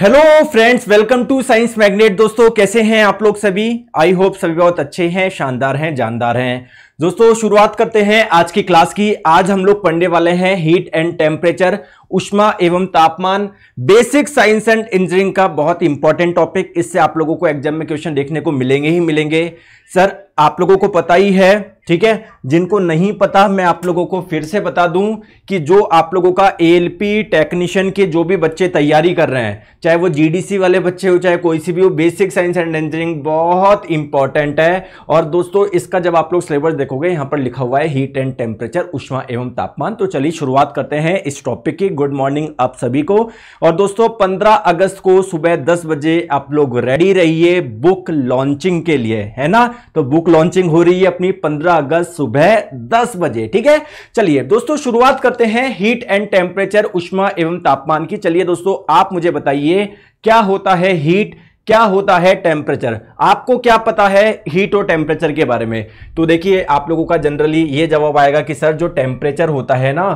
hello friends welcome to science magnet दोस्तों कैसे हैं आप लोग सभी आई होप सभी बहुत अच्छे हैं शानदार हैं जानदार हैं दोस्तों शुरुआत करते हैं आज की क्लास की आज हम लोग पढ़ने वाले हैं हीट एंड टेम्परेचर उष्मा एवं तापमान बेसिक साइंस एंड इंजीनियरिंग का बहुत इंपॉर्टेंट टॉपिक इससे आप लोगों को एग्जाम में क्वेश्चन देखने को मिलेंगे ही मिलेंगे सर आप लोगों को पता ही है ठीक है जिनको नहीं पता मैं आप लोगों को फिर से बता दूं कि जो आप लोगों का एलपी टेक्नीशियन के जो भी बच्चे तैयारी कर रहे हैं चाहे वो जीडीसी वाले बच्चे हो चाहे कोई सी भी हो बेसिक साइंस एंड इंजीनियरिंग बहुत इंपॉर्टेंट है और दोस्तों इसका जब आप लोग सिलेबस देखोगे यहां पर लिखा हुआ है हीट एंड टेम्परेचर उष्मा एवं तापमान तो चलिए शुरुआत करते हैं इस टॉपिक की गुड मॉर्निंग आप सभी को और दोस्तों पंद्रह अगस्त को सुबह दस बजे आप लोग रेडी रहिए बुक लॉन्चिंग के लिए है ना तो बुक बुक लॉन्चिंग हो रही है अपनी 15 अगस्त सुबह 10 बजे ठीक है चलिए दोस्तों शुरुआत करते हैं हीट एंड टेम्परेचर उष्मा एवं तापमान की चलिए दोस्तों आप मुझे बताइए क्या होता है हीट क्या होता है टेम्परेचर आपको क्या पता है हीट और टेम्परेचर के बारे में तो देखिए आप लोगों का जनरली ये जवाब आएगा कि सर जो टेम्परेचर होता है ना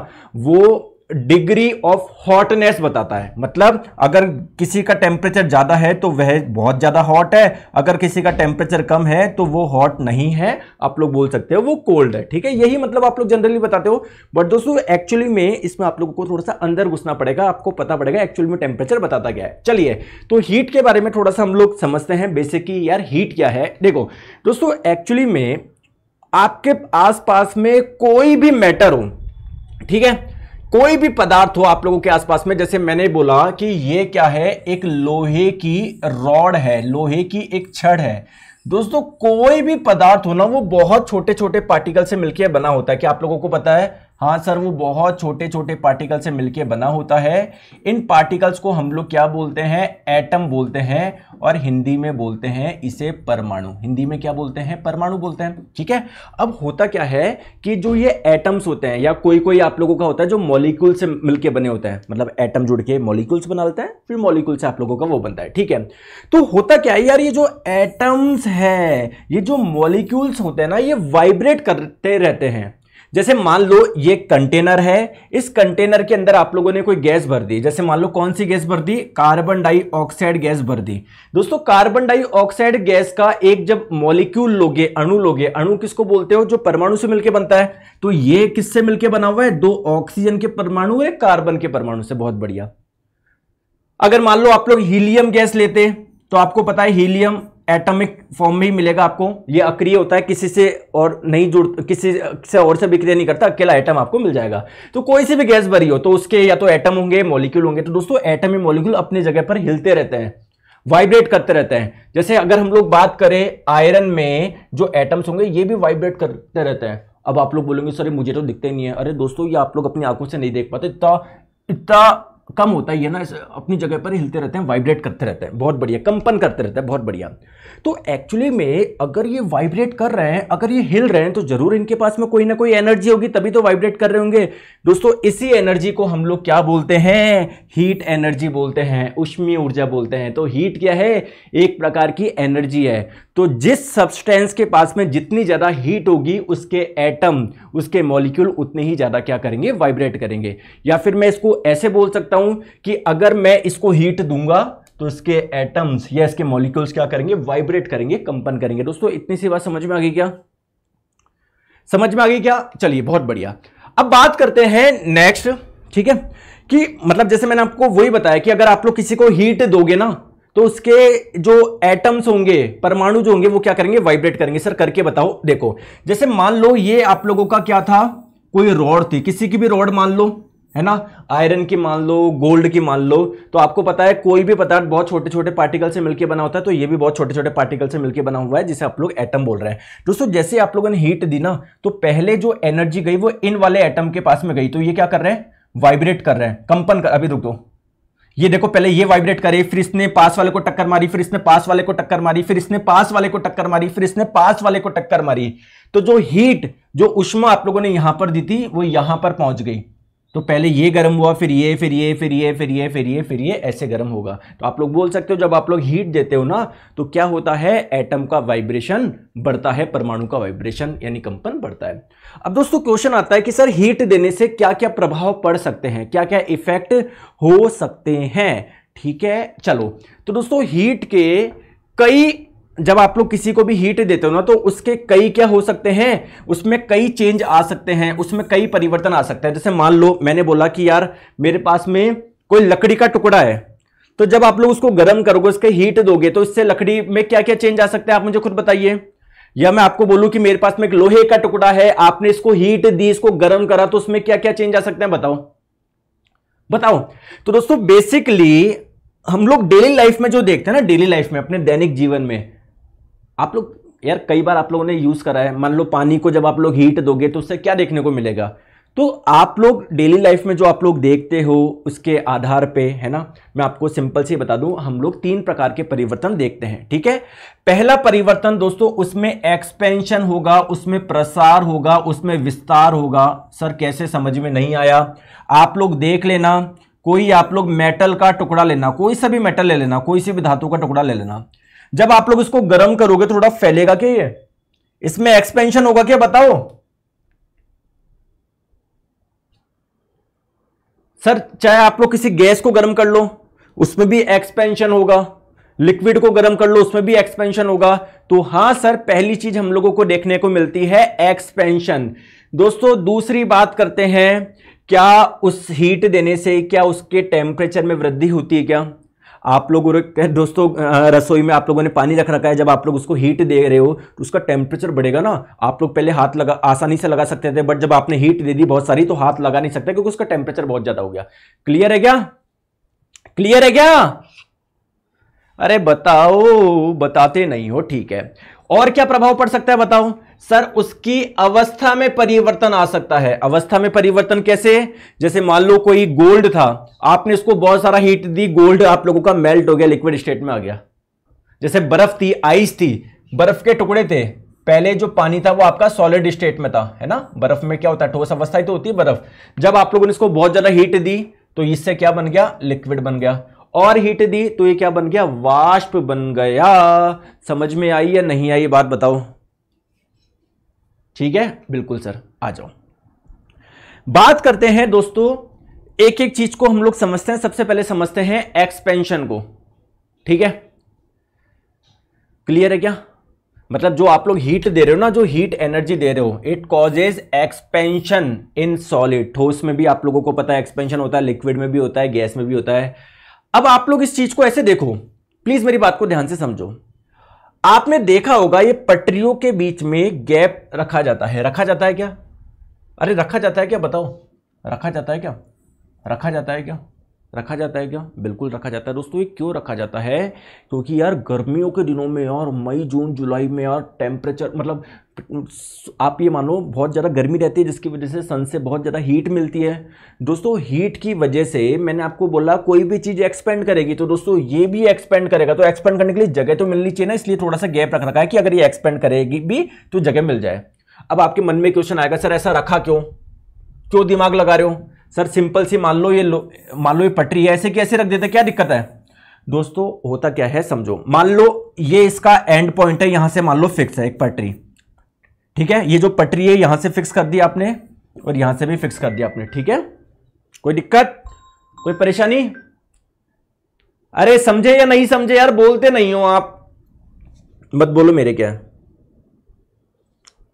वो डिग्री ऑफ हॉटनेस बताता है मतलब अगर किसी का टेम्परेचर ज़्यादा है तो वह बहुत ज़्यादा हॉट है अगर किसी का टेम्परेचर कम है तो वो हॉट नहीं है आप लोग बोल सकते हो वो कोल्ड है ठीक है यही मतलब आप लोग जनरली बताते हो बट दोस्तों एक्चुअली में इसमें आप लोगों को थोड़ा सा अंदर घुसना पड़ेगा आपको पता पड़ेगा एक्चुअली में टेम्परेचर बताता गया है चलिए तो हीट के बारे में थोड़ा सा हम लोग समझते हैं बेसिकली यार हीट क्या है देखो दोस्तों एक्चुअली में आपके आसपास में कोई भी मैटर हो ठीक है कोई भी पदार्थ हो आप लोगों के आसपास में जैसे मैंने बोला कि ये क्या है एक लोहे की रॉड है लोहे की एक छड़ है दोस्तों कोई भी पदार्थ हो ना वो बहुत छोटे छोटे पार्टिकल से मिलकर बना होता है कि आप लोगों को पता है हाँ सर वो बहुत छोटे छोटे पार्टिकल से मिलके बना होता है इन पार्टिकल्स को हम लोग क्या बोलते हैं एटम बोलते हैं और हिंदी में बोलते हैं इसे परमाणु हिंदी में क्या बोलते हैं परमाणु बोलते हैं ठीक है अब होता क्या है कि जो ये एटम्स होते हैं या कोई कोई आप लोगों का होता है जो मॉलिक्यूल से मिलकर बने होते हैं मतलब एटम जुड़ के मॉलिक्यूल्स बना लेते हैं फिर मॉलिक्यूल से आप लोगों का वो बनता है ठीक है तो होता क्या है यार ये जो एटम्स हैं ये जो मॉलिक्यूल्स होते हैं ना ये वाइब्रेट करते रहते हैं जैसे मान लो ये कंटेनर है इस कंटेनर के अंदर आप लोगों ने कोई गैस भर दी जैसे मान लो कौन सी गैस भर दी कार्बन डाइऑक्साइड गैस भर दी दोस्तों कार्बन डाइऑक्साइड गैस का एक जब मॉलिक्यूल लोगे अणु लोगे अणु किसको बोलते हो जो परमाणु से मिलकर बनता है तो ये किससे मिलकर बना हुआ है दो ऑक्सीजन के परमाणु और कार्बन के परमाणु से बहुत बढ़िया अगर मान लो आप लोग हीलियम गैस लेते तो आपको पता है हीलियम एटॉमिक फॉर्म भी मिलेगा आपको ये अक्रिय होता है किसी से और नहीं जुड़ किसी से और से विक्रिय नहीं करता अकेला एटम आपको मिल जाएगा तो कोई सी भी गैस भरी हो तो उसके या तो एटम होंगे मॉलिक्यूल होंगे तो दोस्तों एटम या मॉलिक्यूल अपनी जगह पर हिलते रहते हैं वाइब्रेट करते रहते हैं जैसे अगर हम लोग बात करें आयरन में जो एटम्स होंगे ये भी वाइब्रेट करते रहते हैं अब आप लोग बोलेंगे सर मुझे तो दिखते नहीं है अरे दोस्तों ये आप लोग अपनी आंखों से नहीं देख पाते इतना इतना कम होता है ये ना अपनी जगह पर हिलते रहते हैं वाइब्रेट करते रहते हैं बहुत बढ़िया कंपन करते रहते हैं बहुत बढ़िया तो एक्चुअली में अगर ये वाइब्रेट कर रहे हैं अगर ये हिल रहे हैं तो जरूर इनके पास में कोई ना कोई एनर्जी होगी तभी तो वाइब्रेट कर रहे होंगे दोस्तों इसी एनर्जी को हम लोग क्या बोलते हैं हीट एनर्जी बोलते हैं उष्मीय ऊर्जा बोलते हैं तो हीट क्या है एक प्रकार की एनर्जी है तो जिस सब्सटेंस के पास में जितनी ज़्यादा हीट होगी उसके एटम उसके मॉलिक्यूल उतने ही ज़्यादा क्या करेंगे वाइब्रेट करेंगे या फिर मैं इसको ऐसे बोल सकता हूं कि अगर मैं इसको हीट दूंगा तो इसके एटम्स या इसके मॉलिक्यूल्स क्या करेंगे वाइब्रेट करेंगे कंपन करेंगे दोस्तों इतनी सी बात समझ में आ गई क्या समझ में आ गई क्या चलिए बहुत बढ़िया अब बात करते हैं नेक्स्ट ठीक है कि मतलब जैसे मैंने आपको वही बताया कि अगर आप लोग किसी को हीट दोगे ना तो उसके जो एटम्स होंगे परमाणु जो होंगे वो क्या करेंगे वाइब्रेट करेंगे सर करके बताओ देखो जैसे मान लो ये आप लोगों का क्या था कोई रॉड थी किसी की भी रॉड मान लो है ना आयरन की मान लो गोल्ड की मान लो तो आपको पता है कोई भी पदार्थ बहुत छोटे छोटे पार्टिकल से मिलकर बना होता है तो ये भी बहुत छोटे छोटे पार्टिकल से मिलकर बना हुआ है जिसे आप लोग एटम बोल रहे हैं दोस्तों जैसे आप लोगों ने हीट दी ना तो पहले जो एनर्जी गई वो इन वाले एटम के पास में गई तो ये क्या कर रहे हैं वाइब्रेट कर रहे हैं कंपन कर अभी रुक दो ये देखो पहले ये वाइब्रेट करे फिर इसने पास वाले को टक्कर मारी फिर इसने पास वाले को टक्कर मारी फिर इसने पास वाले को टक्कर मारी फिर इसने पास वाले को टक्कर मारी तो जो हीट जो उष्मा आप लोगों ने यहां पर दी थी वो यहां पर पहुंच गई तो पहले ये गर्म हुआ फिर ये फिर ये फिर ये फिर ये फिर ये फिर ये ऐसे गर्म होगा तो आप लोग बोल सकते हो जब आप लोग हीट देते हो ना तो क्या होता है एटम का वाइब्रेशन बढ़ता है परमाणु का वाइब्रेशन यानी कंपन बढ़ता है अब दोस्तों क्वेश्चन आता है कि सर हीट देने से क्या क्या प्रभाव पड़ सकते हैं क्या क्या इफेक्ट हो सकते हैं ठीक है चलो तो दोस्तों हीट के कई जब आप लोग किसी को भी हीट देते हो ना तो उसके कई क्या हो सकते हैं उसमें कई चेंज आ सकते हैं उसमें कई परिवर्तन आ सकते हैं जैसे मान लो मैंने बोला कि यार मेरे पास में कोई लकड़ी का टुकड़ा है तो जब आप लोग उसको गर्म करोगे उसके हीट दोगे तो इससे लकड़ी में क्या क्या चेंज आ सकता है आप मुझे खुद बताइए या मैं आपको बोलूं कि मेरे पास में एक लोहे का टुकड़ा है आपने इसको हीट दी इसको गर्म करा तो उसमें क्या क्या चेंज आ सकते हैं बताओ बताओ तो दोस्तों बेसिकली हम लोग डेली लाइफ में जो देखते हैं ना डेली लाइफ में अपने दैनिक जीवन में आप लोग यार कई बार आप लोगों ने यूज़ करा है मान लो पानी को जब आप लोग हीट दोगे तो उससे क्या देखने को मिलेगा तो आप लोग डेली लाइफ में जो आप लोग देखते हो उसके आधार पे है ना मैं आपको सिंपल से बता दूं हम लोग तीन प्रकार के परिवर्तन देखते हैं ठीक है पहला परिवर्तन दोस्तों उसमें एक्सपेंशन होगा उसमें प्रसार होगा उसमें विस्तार होगा सर कैसे समझ में नहीं आया आप लोग देख लेना कोई आप लोग मेटल का टुकड़ा लेना कोई सा भी मेटल ले लेना कोई सी भी धातु का टुकड़ा ले लेना जब आप लोग इसको गर्म करोगे तो थोड़ा फैलेगा क्या ये इसमें एक्सपेंशन होगा क्या बताओ सर चाहे आप लोग किसी गैस को गर्म कर लो उसमें भी एक्सपेंशन होगा लिक्विड को गर्म कर लो उसमें भी एक्सपेंशन होगा तो हां सर पहली चीज हम लोगों को देखने को मिलती है एक्सपेंशन दोस्तों दूसरी बात करते हैं क्या उस हीट देने से क्या उसके टेम्परेचर में वृद्धि होती है क्या आप लोग दोस्तों रसोई में आप लोगों ने पानी रख रखा है जब आप लोग उसको हीट दे रहे हो तो उसका टेम्परेचर बढ़ेगा ना आप लोग पहले हाथ लगा आसानी से लगा सकते थे बट जब आपने हीट दे दी बहुत सारी तो हाथ लगा नहीं सकते क्योंकि उसका टेम्परेचर बहुत ज्यादा हो गया क्लियर है क्या क्लियर है क्या अरे बताओ बताते नहीं हो ठीक है और क्या प्रभाव पड़ सकता है बताओ सर उसकी अवस्था में परिवर्तन आ सकता है अवस्था में परिवर्तन कैसे जैसे मान लो कोई गोल्ड था आपने इसको बहुत सारा हीट दी गोल्ड आप लोगों का मेल्ट हो गया लिक्विड स्टेट में आ गया जैसे बर्फ थी आइस थी बर्फ के टुकड़े थे पहले जो पानी था वो आपका सॉलिड स्टेट में था है ना बर्फ में क्या होता है ठोस अवस्था ही तो होती है बर्फ जब आप लोगों ने इसको बहुत ज्यादा हीट दी तो इससे क्या बन गया लिक्विड बन गया और हीट दी तो ये क्या बन गया वाष्प बन गया समझ में आई या नहीं आई बात बताओ ठीक है बिल्कुल सर आ जाओ बात करते हैं दोस्तों एक एक चीज को हम लोग समझते हैं सबसे पहले समझते हैं एक्सपेंशन को ठीक है क्लियर है क्या मतलब जो आप लोग हीट दे रहे हो ना जो हीट एनर्जी दे रहे हो it causes expansion in solid ठोस में भी आप लोगों को पता है एक्सपेंशन होता है लिक्विड में भी होता है गैस में भी होता है अब आप लोग इस चीज को ऐसे देखो प्लीज मेरी बात को ध्यान से समझो आपने देखा होगा ये पटरियों के बीच में गैप रखा जाता है रखा जाता है क्या अरे रखा जाता है क्या बताओ रखा जाता है क्या रखा जाता है क्या रखा जाता है क्या बिल्कुल रखा जाता है दोस्तों ये क्यों रखा जाता है क्योंकि यार गर्मियों के दिनों में और मई जून जुलाई में यार टेम्परेचर मतलब आप ये मानो बहुत ज़्यादा गर्मी रहती है जिसकी वजह से सन से बहुत ज़्यादा हीट मिलती है दोस्तों हीट की वजह से मैंने आपको बोला कोई भी चीज़ एक्सपेंड करेगी तो दोस्तों ये भी एक्सपेंड करेगा तो एक्सपेंड करने के लिए जगह तो मिलनी चाहिए ना इसलिए थोड़ा सा गैप रख रखा है कि अगर ये एक्सपेंड करेगी भी तो जगह मिल जाए अब आपके मन में क्वेश्चन आएगा सर ऐसा रखा क्यों क्यों दिमाग लगा रहे हो सर सिंपल सी मान लो ये मान लो ये पटरी है ऐसे कैसे रख देते क्या दिक्कत है दोस्तों होता क्या है समझो मान लो ये इसका एंड पॉइंट है यहां से मान लो फिक्स है एक पटरी ठीक है ये जो पटरी है यहां से फिक्स कर दिया आपने और यहां से भी फिक्स कर दिया आपने ठीक है कोई दिक्कत कोई परेशानी अरे समझे या नहीं समझे यार बोलते नहीं हो आप मत बोलो मेरे क्या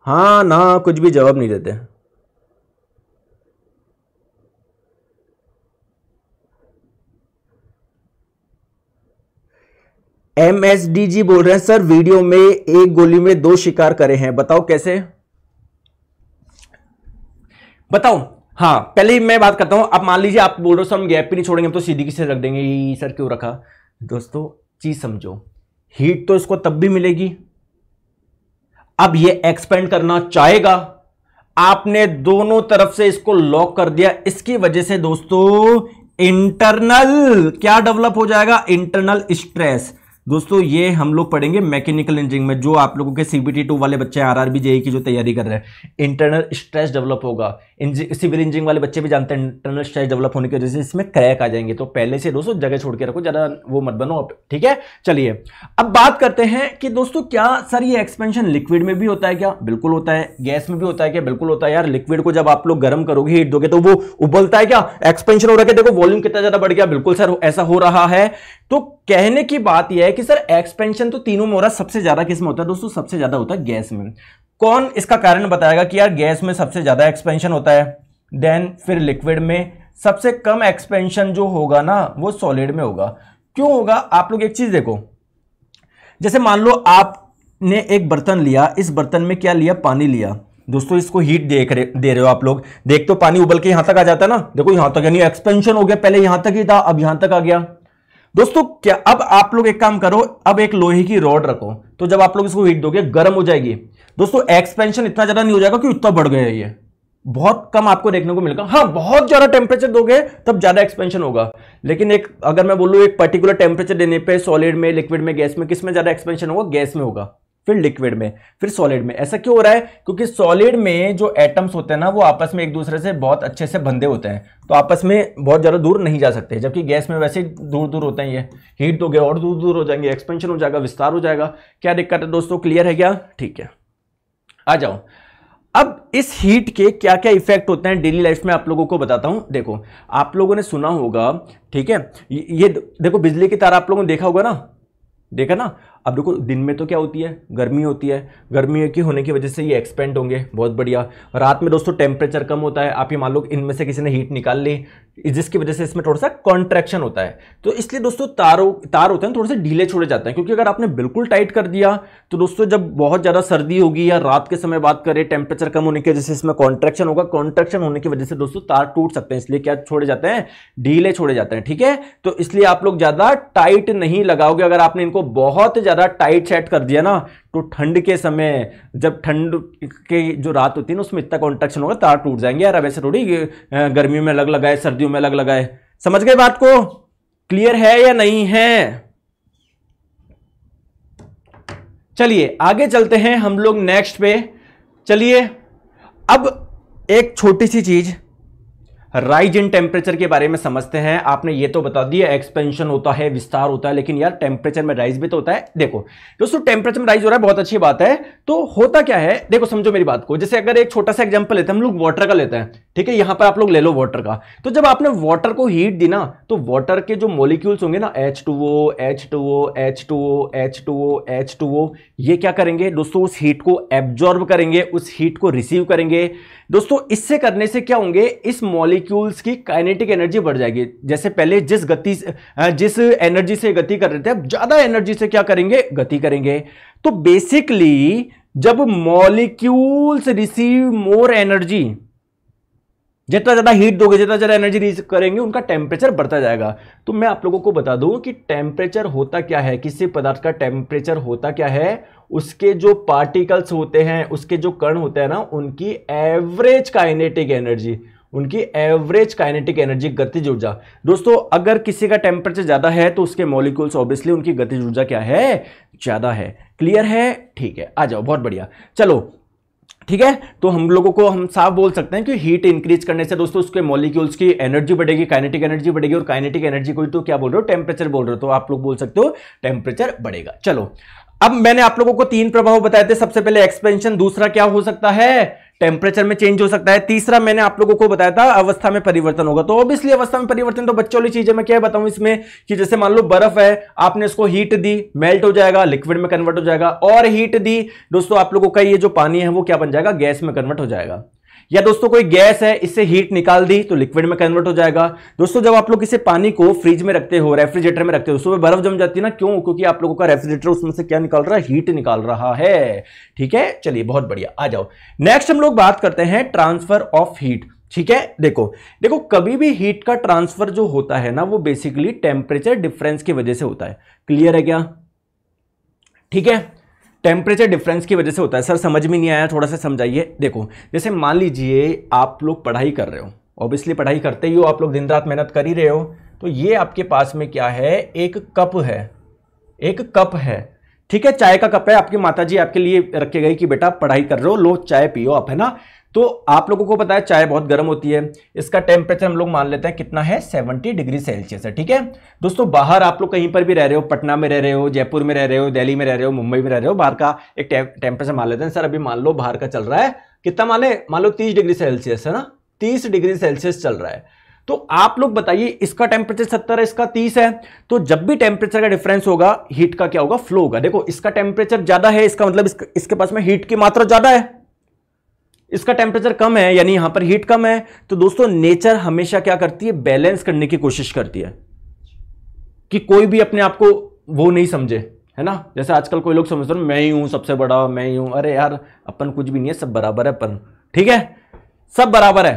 हाँ ना कुछ भी जवाब नहीं देते एम एस डी जी बोल रहे हैं सर वीडियो में एक गोली में दो शिकार करे हैं बताओ कैसे बताओ हाँ पहले ही मैं बात करता हूं आप मान लीजिए आप बोल रहे हो सर हम गैप भी नहीं छोड़ेंगे हम तो सीधी से रख देंगे सर क्यों रखा दोस्तों चीज समझो हीट तो इसको तब भी मिलेगी अब ये एक्सपेंड करना चाहेगा आपने दोनों तरफ से इसको लॉक कर दिया इसकी वजह से दोस्तों इंटरनल क्या डेवलप हो जाएगा इंटरनल स्ट्रेस दोस्तों ये हम लोग पढ़ेंगे मैकेनिकल इंजीनियरिंग में जो आप लोगों के सीबीटी टू वाले बच्चे आरआरबी जेई e की जो तैयारी कर रहे हैं इंटरनल स्ट्रेस डेवलप होगा सिविल इंजीनियरिंग वाले बच्चे भी जानते हैं इंटरनल स्ट्रेस डेवलप होने की वजह से इसमें क्रैक आ जाएंगे तो पहले से दोस्तों जगह छोड़ के रखो ज़्यादा वो मत बनो आप ठीक है चलिए अब बात करते हैं कि दोस्तों क्या सर ये एक्सपेंशन लिक्विड में भी होता है क्या बिल्कुल होता है गैस में भी होता है क्या बिल्कुल होता है यार लिक्विड को जब आप लोग गर्म करोगे हीट दोगे तो वो उबलता है क्या एक्सपेंशन हो रहा है देखो वॉल्यूम कितना ज़्यादा बढ़ गया बिल्कुल सर ऐसा हो रहा है तो कहने की बात यह है कि सर एक्सपेंशन तो तीनों में हो रहा सबसे ज़्यादा किस में होता है दोस्तों सबसे ज़्यादा होता है गैस में कौन इसका कारण बताएगा कि यार गैस में सबसे ज़्यादा एक्सपेंशन होता है देन फिर लिक्विड में सबसे कम एक्सपेंशन जो होगा ना वो सॉलिड में होगा क्यों होगा आप लोग एक चीज़ देखो जैसे मान लो आपने एक बर्तन लिया इस बर्तन में क्या लिया पानी लिया दोस्तों इसको हीट देख रहे दे रहे हो आप लोग देख तो पानी उबल के यहां तक आ जाता है ना देखो यहां तक यानी एक्सपेंशन हो गया पहले यहां तक ही था अब यहां तक आ गया दोस्तों क्या अब आप लोग एक काम करो अब एक लोहे की रॉड रखो तो जब आप लोग इसको हीट दोगे गर्म हो जाएगी दोस्तों एक्सपेंशन इतना ज्यादा नहीं हो जाएगा कि उतना बढ़ गया ये बहुत कम आपको देखने को मिलेगा हाँ बहुत ज्यादा टेम्परेचर दोगे तब ज्यादा एक्सपेंशन होगा लेकिन एक अगर मैं बोलूँ एक पर्टिकुलर टेम्परेचर देने पे सॉलिड में लिक्विड में गैस में किस में ज्यादा एक्सपेंशन होगा गैस में होगा फिर लिक्विड में फिर सॉलिड में ऐसा क्यों हो रहा है क्योंकि सॉलिड में जो एटम्स होते हैं ना वो आपस में एक दूसरे से बहुत अच्छे से बंधे होते हैं तो आपस में बहुत ज़्यादा दूर नहीं जा सकते जबकि गैस में वैसे दूर दूर होते हैं ये हीट दोगे और दूर दूर हो जाएंगे एक्सपेंशन हो जाएगा विस्तार हो जाएगा क्या दिक्कत है दोस्तों क्लियर है क्या ठीक है आ जाओ अब इस हीट के क्या क्या इफेक्ट होते हैं डेली लाइफ में आप लोगों को बताता हूं देखो आप लोगों ने सुना होगा ठीक है ये देखो बिजली की तार आप लोगों ने देखा होगा ना देखा ना अब देखो दिन में तो क्या होती है गर्मी होती है गर्मी के होने की वजह से ये एक्सपेंड होंगे बहुत बढ़िया रात में दोस्तों टेम्परेचर कम होता है आप ये मान लो इनमें से किसी ने हीट निकाल ली जिसकी वजह से इसमें थोड़ा सा कॉन्ट्रैक्शन होता है तो इसलिए दोस्तों तारों तार होते हैं थोड़े से ढीले छोड़े जाते हैं क्योंकि अगर आपने बिल्कुल टाइट कर दिया तो दोस्तों जब बहुत ज़्यादा सर्दी होगी या रात के समय बात करें टेम्परेचर कम होने की वजह से इसमें कॉन्ट्रैक्शन होगा कॉन्ट्रैक्शन होने की वजह से दोस्तों तार टूट सकते हैं इसलिए क्या छोड़े जाते हैं ढीले छोड़े जाते हैं ठीक है तो इसलिए आप लोग ज़्यादा टाइट नहीं लगाओगे अगर आपने इनको बहुत ज़्यादा ज़्यादा टाइट सेट कर दिया ना तो ठंड के समय जब ठंड के जो रात होती है ना उसमें इतना कॉन्ट्रक्शन होगा तार टूट जाएंगे यार वैसे थोड़ी गर्मियों में अलग लगाए सर्दियों में अलग लगाए समझ गए बात को क्लियर है या नहीं है चलिए आगे चलते हैं हम लोग नेक्स्ट पे चलिए अब एक छोटी सी चीज़ राइज इन टेम्परेचर के बारे में समझते हैं आपने ये तो बता दिया एक्सपेंशन होता है विस्तार होता है लेकिन यार टेम्परेचर में राइज भी तो होता है देखो दोस्तों टेम्परेचर में राइज हो रहा है बहुत अच्छी बात है तो होता क्या है देखो समझो मेरी बात को जैसे अगर एक छोटा सा एग्जाम्पल लेते हैं हम लोग वाटर का लेते हैं ठीक है यहां पर आप लोग ले लो वाटर का तो जब आपने वाटर को हीट दी ना तो वाटर के जो मोलिक्यूल्स होंगे ना H two O H two O H two O H two O H two O ये क्या करेंगे दोस्तों उस हीट को एब्जॉर्ब करेंगे उस हीट को रिसीव करेंगे दोस्तों इससे करने से क्या होंगे इस मॉलिक मॉलिक्यूल्स की काइनेटिक एनर्जी बढ़ जाएगी जैसे पहले जिस गति जिस एनर्जी से गति कर रहे थे अब ज़्यादा एनर्जी से क्या करेंगे गति करेंगे तो बेसिकली जब मॉलिक्यूल्स रिसीव मोर एनर्जी जितना ज़्यादा हीट दोगे जितना ज़्यादा एनर्जी रिलीज करेंगे उनका टेम्परेचर बढ़ता जाएगा तो मैं आप लोगों को बता दूं कि टेम्परेचर होता क्या है किसी पदार्थ का टेम्परेचर होता क्या है उसके जो पार्टिकल्स होते हैं उसके जो कण होते हैं ना उनकी एवरेज काइनेटिक एनर्जी उनकी एवरेज काइनेटिक एनर्जी गतिज ऊर्जा दोस्तों अगर किसी का टेम्परेचर ज़्यादा है तो उसके मॉलिक्यूल्स ऑब्वियसली उनकी गतिज ऊर्जा क्या है ज़्यादा है क्लियर है ठीक है आ जाओ बहुत बढ़िया चलो ठीक है तो हम लोगों को हम साफ बोल सकते हैं कि हीट इंक्रीज करने से दोस्तों उसके मॉलिक्यूल्स की एनर्जी बढ़ेगी काइनेटिक एनर्जी बढ़ेगी और काइनेटिक एनर्जी को तो क्या बोल रहे हो टेम्परेचर बोल रहे हो तो आप लोग बोल सकते हो टेम्परेचर बढ़ेगा चलो अब मैंने आप लोगों को तीन प्रभाव बताए थे सबसे पहले एक्सपेंशन दूसरा क्या हो सकता है टेम्परेचर में चेंज हो सकता है तीसरा मैंने आप लोगों को बताया था अवस्था में परिवर्तन होगा तो ऑब्वियसली अवस्था में परिवर्तन तो बच्चों वाली चीजें मैं क्या बताऊं इसमें कि जैसे मान लो बर्फ है आपने इसको हीट दी मेल्ट हो जाएगा लिक्विड में कन्वर्ट हो जाएगा और हीट दी दोस्तों आप लोगों का ये जो पानी है वो क्या बन जाएगा गैस में कन्वर्ट हो जाएगा या दोस्तों कोई गैस है इससे हीट निकाल दी तो लिक्विड में कन्वर्ट हो जाएगा दोस्तों जब आप लोग किसी पानी को फ्रिज में रखते हो रेफ्रिजरेटर में रखते हो उसमें बर्फ जम जाती है ना क्यों क्योंकि आप लोगों का रेफ्रिजरेटर उसमें से क्या निकाल रहा है हीट निकाल रहा है ठीक है चलिए बहुत बढ़िया आ जाओ नेक्स्ट हम लोग बात करते हैं ट्रांसफर ऑफ हीट ठीक है देखो देखो कभी भी हीट का ट्रांसफर जो होता है ना वो बेसिकली टेम्परेचर डिफरेंस की वजह से होता है क्लियर है क्या ठीक है टेम्परेचर डिफरेंस की वजह से होता है सर समझ में नहीं आया थोड़ा सा समझाइए देखो जैसे मान लीजिए आप लोग पढ़ाई कर रहे हो ऑब्वियसली पढ़ाई करते ही हो आप लोग दिन रात मेहनत कर ही रहे हो तो ये आपके पास में क्या है एक कप है एक कप है ठीक है चाय का कप है आपकी माता जी आपके लिए रखे गए कि बेटा पढ़ाई कर रहे हो लो चाय पियो आप है ना तो आप लोगों को पता है चाय बहुत गर्म होती है इसका टेम्परेचर हम लोग मान लेते हैं कितना है 70 डिग्री सेल्सियस है ठीक है दोस्तों बाहर आप लोग कहीं पर भी रह रहे हो पटना में रह रहे हो जयपुर में रह रहे हो दिल्ली में रह रहे हो मुंबई में रह रहे हो बाहर का एक टेम्परेचर मान लेते हैं सर अभी मान लो बाहर का चल रहा है कितना मान मान लो तीस डिग्री सेल्सियस है ना तीस डिग्री सेल्सियस चल रहा है तो आप लोग बताइए इसका टेम्परेचर सत्तर है इसका तीस है तो जब भी टेम्परेचर का डिफरेंस होगा हीट का क्या होगा फ्लो होगा देखो इसका टेम्परेचर ज्यादा है इसका मतलब इसके पास में हीट की मात्रा ज्यादा है इसका टेम्परेचर कम है यानी यहां पर हीट कम है तो दोस्तों नेचर हमेशा क्या करती है बैलेंस करने की कोशिश करती है कि कोई भी अपने आप को वो नहीं समझे है ना जैसे आजकल कोई लोग समझते मैं ही हूं सबसे बड़ा मैं ही हूं अरे यार अपन कुछ भी नहीं है सब बराबर है अपन ठीक है सब बराबर है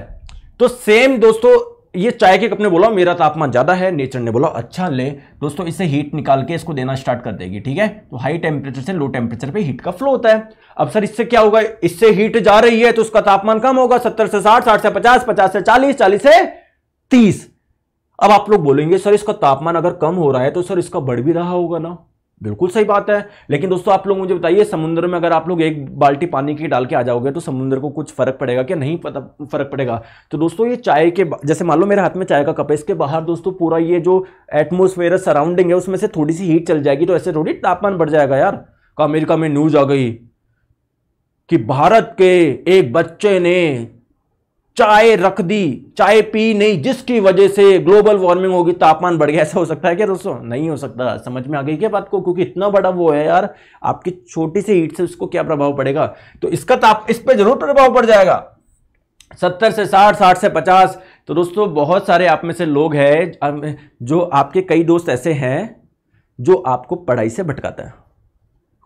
तो सेम दोस्तों ये चाय के कप ने बोला मेरा तापमान ज़्यादा है नेचर ने बोला अच्छा ले दोस्तों इसे हीट निकाल के इसको देना स्टार्ट कर देगी ठीक है तो हाई टेम्परेचर से लो टेम्परेचर पे हीट का फ्लो होता है अब सर इससे क्या होगा इससे हीट जा रही है तो उसका तापमान कम होगा सत्तर से साठ साठ से पचास पचास से चालीस चालीस से तीस अब आप लोग बोलेंगे सर इसका तापमान अगर कम हो रहा है तो सर इसका बढ़ भी रहा होगा ना बिल्कुल सही बात है लेकिन दोस्तों आप लोग मुझे बताइए समुद्र में अगर आप लोग एक बाल्टी पानी की डाल के आ जाओगे तो समुद्र को कुछ फर्क पड़ेगा क्या नहीं पता फर्क पड़ेगा तो दोस्तों ये चाय के जैसे मान लो मेरे हाथ में चाय का कप है इसके बाहर दोस्तों पूरा ये जो एटमोसफेयर सराउंडिंग है उसमें से थोड़ी सी हीट चल जाएगी तो ऐसे थोड़ी तापमान बढ़ जाएगा यार अमेरिका में न्यूज आ गई कि भारत के एक बच्चे ने चाय रख दी चाय पी नहीं जिसकी वजह से ग्लोबल वार्मिंग होगी तापमान बढ़ गया ऐसा हो सकता है क्या दोस्तों नहीं हो सकता समझ में आ गई क्या बात को क्योंकि इतना बड़ा वो है यार आपकी छोटी सी हीट से उसको क्या प्रभाव पड़ेगा तो इसका ताप इस पर जरूर प्रभाव पड़ जाएगा सत्तर से साठ साठ से पचास तो दोस्तों बहुत सारे आप में से लोग हैं जो आपके कई दोस्त ऐसे हैं जो आपको पढ़ाई से भटकाता है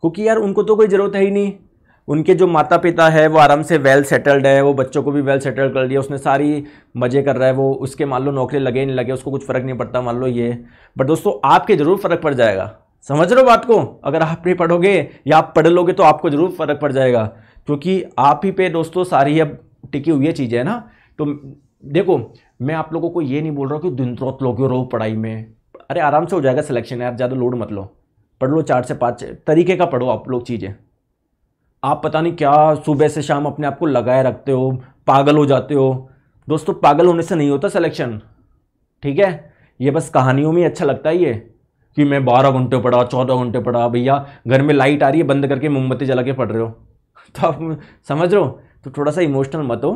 क्योंकि यार उनको तो कोई ज़रूरत है ही नहीं उनके जो माता पिता है वो आराम से वेल सेटल्ड है वो बच्चों को भी वेल सेटल्ड कर दिया उसने सारी मज़े कर रहा है वो उसके मान लो नौकरी लगे नहीं लगे उसको कुछ फ़र्क नहीं पड़ता मान लो ये बट दोस्तों आपके ज़रूर फ़र्क पड़ जाएगा समझ रहे हो बात को अगर आप नहीं पढ़ोगे या आप पढ़ लोगे तो आपको ज़रूर फ़र्क पड़ जाएगा क्योंकि आप ही पे दोस्तों सारी अब टिकी हुई चीज़ें है ना तो देखो मैं आप लोगों को ये नहीं बोल रहा हूँ कि दिन रोत लोगे रहो पढ़ाई में अरे आराम से हो जाएगा सिलेक्शन यार ज़्यादा लोड मत लो पढ़ लो चार से पाँच तरीके का पढ़ो आप लोग चीज़ें आप पता नहीं क्या सुबह से शाम अपने आप को लगाए रखते हो पागल हो जाते हो दोस्तों पागल होने से नहीं होता सिलेक्शन ठीक है ये बस कहानियों में अच्छा लगता है ये कि मैं बारह घंटे पढ़ा चौदह घंटे पढ़ा भैया घर में लाइट आ रही है बंद करके मोमबत्ती जला के पढ़ रहे हो तो आप समझ रहे हो तो थोड़ा सा इमोशनल मत हो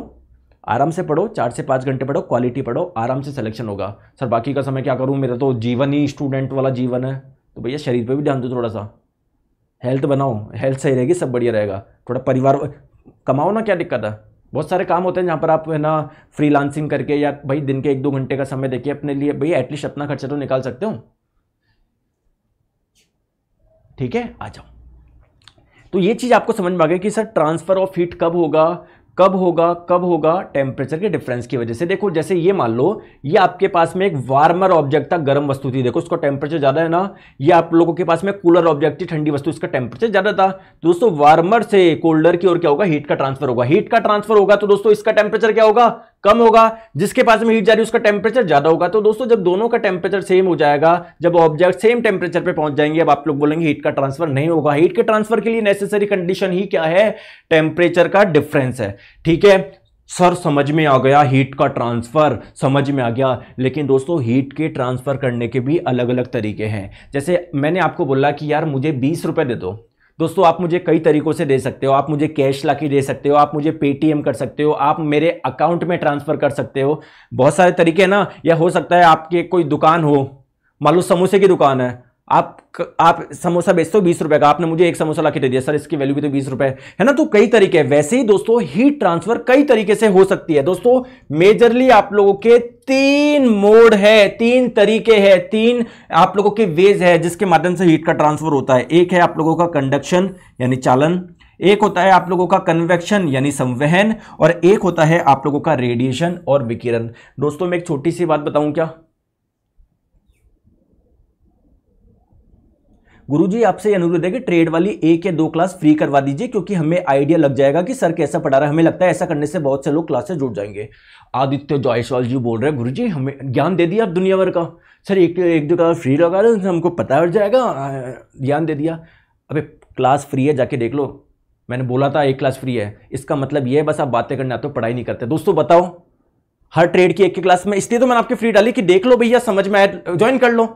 आराम से पढ़ो चार से पाँच घंटे पढ़ो क्वालिटी पढ़ो आराम से सिलेक्शन होगा सर बाकी का समय क्या करूँ मेरा तो जीवन ही स्टूडेंट वाला जीवन है तो भैया शरीर पर भी ध्यान दो थोड़ा सा हेल्थ बनाओ हेल्थ सही रहेगी सब बढ़िया रहेगा थोड़ा परिवार कमाओ ना क्या दिक्कत है बहुत सारे काम होते हैं जहाँ पर आप है ना फ्रीलांसिंग करके या भाई दिन के एक दो घंटे का समय देखिए अपने लिए भाई एटलीस्ट अपना खर्चा तो निकाल सकते हो ठीक है आ जाओ तो ये चीज़ आपको समझ में आ गई कि सर ट्रांसफ़र ऑफ हीट कब होगा कब होगा कब होगा टेम्परेचर के डिफरेंस की वजह से देखो जैसे ये मान लो ये आपके पास में एक वार्मर ऑब्जेक्ट था गर्म वस्तु थी देखो उसका टेम्परेचर ज़्यादा है ना ये आप लोगों के पास में कूलर ऑब्जेक्ट थी ठंडी वस्तु इसका टेम्परेचर ज़्यादा था तो दोस्तों वार्मर से कोल्डर की ओर क्या होगा हीट का ट्रांसफर होगा हीट का ट्रांसफर होगा तो दोस्तों इसका टेम्परेचर क्या होगा कम होगा जिसके पास में हीट जा रही है उसका टेम्परेचर ज्यादा होगा तो दोस्तों जब दोनों का टेम्परेचर सेम हो जाएगा जब ऑब्जेक्ट सेम टेम्परेचर पर पहुंच जाएंगे अब आप लोग बोलेंगे हीट का ट्रांसफर नहीं होगा हीट के ट्रांसफर के लिए नेसेसरी कंडीशन ही क्या है टेम्परेचर का डिफरेंस है ठीक है सर समझ में आ गया हीट का ट्रांसफ़र समझ में आ गया लेकिन दोस्तों हीट के ट्रांसफ़र करने के भी अलग अलग तरीके हैं जैसे मैंने आपको बोला कि यार मुझे बीस रुपये दे दो दोस्तों आप मुझे कई तरीक़ों से दे सकते हो आप मुझे कैश ला के दे सकते हो आप मुझे पेटीएम कर सकते हो आप मेरे अकाउंट में ट्रांसफ़र कर सकते हो बहुत सारे तरीके हैं ना या हो सकता है आपके कोई दुकान हो मान लो समोसे की दुकान है आप आप समोसा बेचते हो बीस रुपए का आपने मुझे एक समोसा लाके दे दिया सर इसकी वैल्यू भी तो बीस रुपए है ना तो कई तरीके है वैसे ही दोस्तों हीट ट्रांसफर कई तरीके से हो सकती है दोस्तों मेजरली आप लोगों के तीन मोड है तीन तरीके है तीन आप लोगों के वेज है जिसके माध्यम से हीट का ट्रांसफर होता है एक है आप लोगों का कंडक्शन यानी चालन एक होता है आप लोगों का कन्वेक्शन यानी संवहन और एक होता है आप लोगों का रेडिएशन और विकिरण दोस्तों मैं एक छोटी सी बात बताऊं क्या गुरुजी आपसे अनुरोध है कि ट्रेड वाली एक या दो क्लास फ्री करवा दीजिए क्योंकि हमें आइडिया लग जाएगा कि सर कैसा पढ़ा रहा है हमें लगता है ऐसा करने से बहुत से लोग क्लास से जुड़ जाएंगे आदित्य जायसवाल जी बोल रहे हैं गुरु हमें ज्ञान दे दिया आप दुनिया भर का सर एक एक दो क्लास फ्री लगा रहे हमको पता हो जाएगा ज्ञान दे दिया अबे क्लास फ्री है जाके देख लो मैंने बोला था एक क्लास फ्री है इसका मतलब यह है बस आप बातें करने आते हो पढ़ाई नहीं करते दोस्तों बताओ हर ट्रेड की एक एक क्लास में इसलिए तो मैंने आपके फ्री डाली कि देख लो भैया समझ में आए ज्वाइन कर लो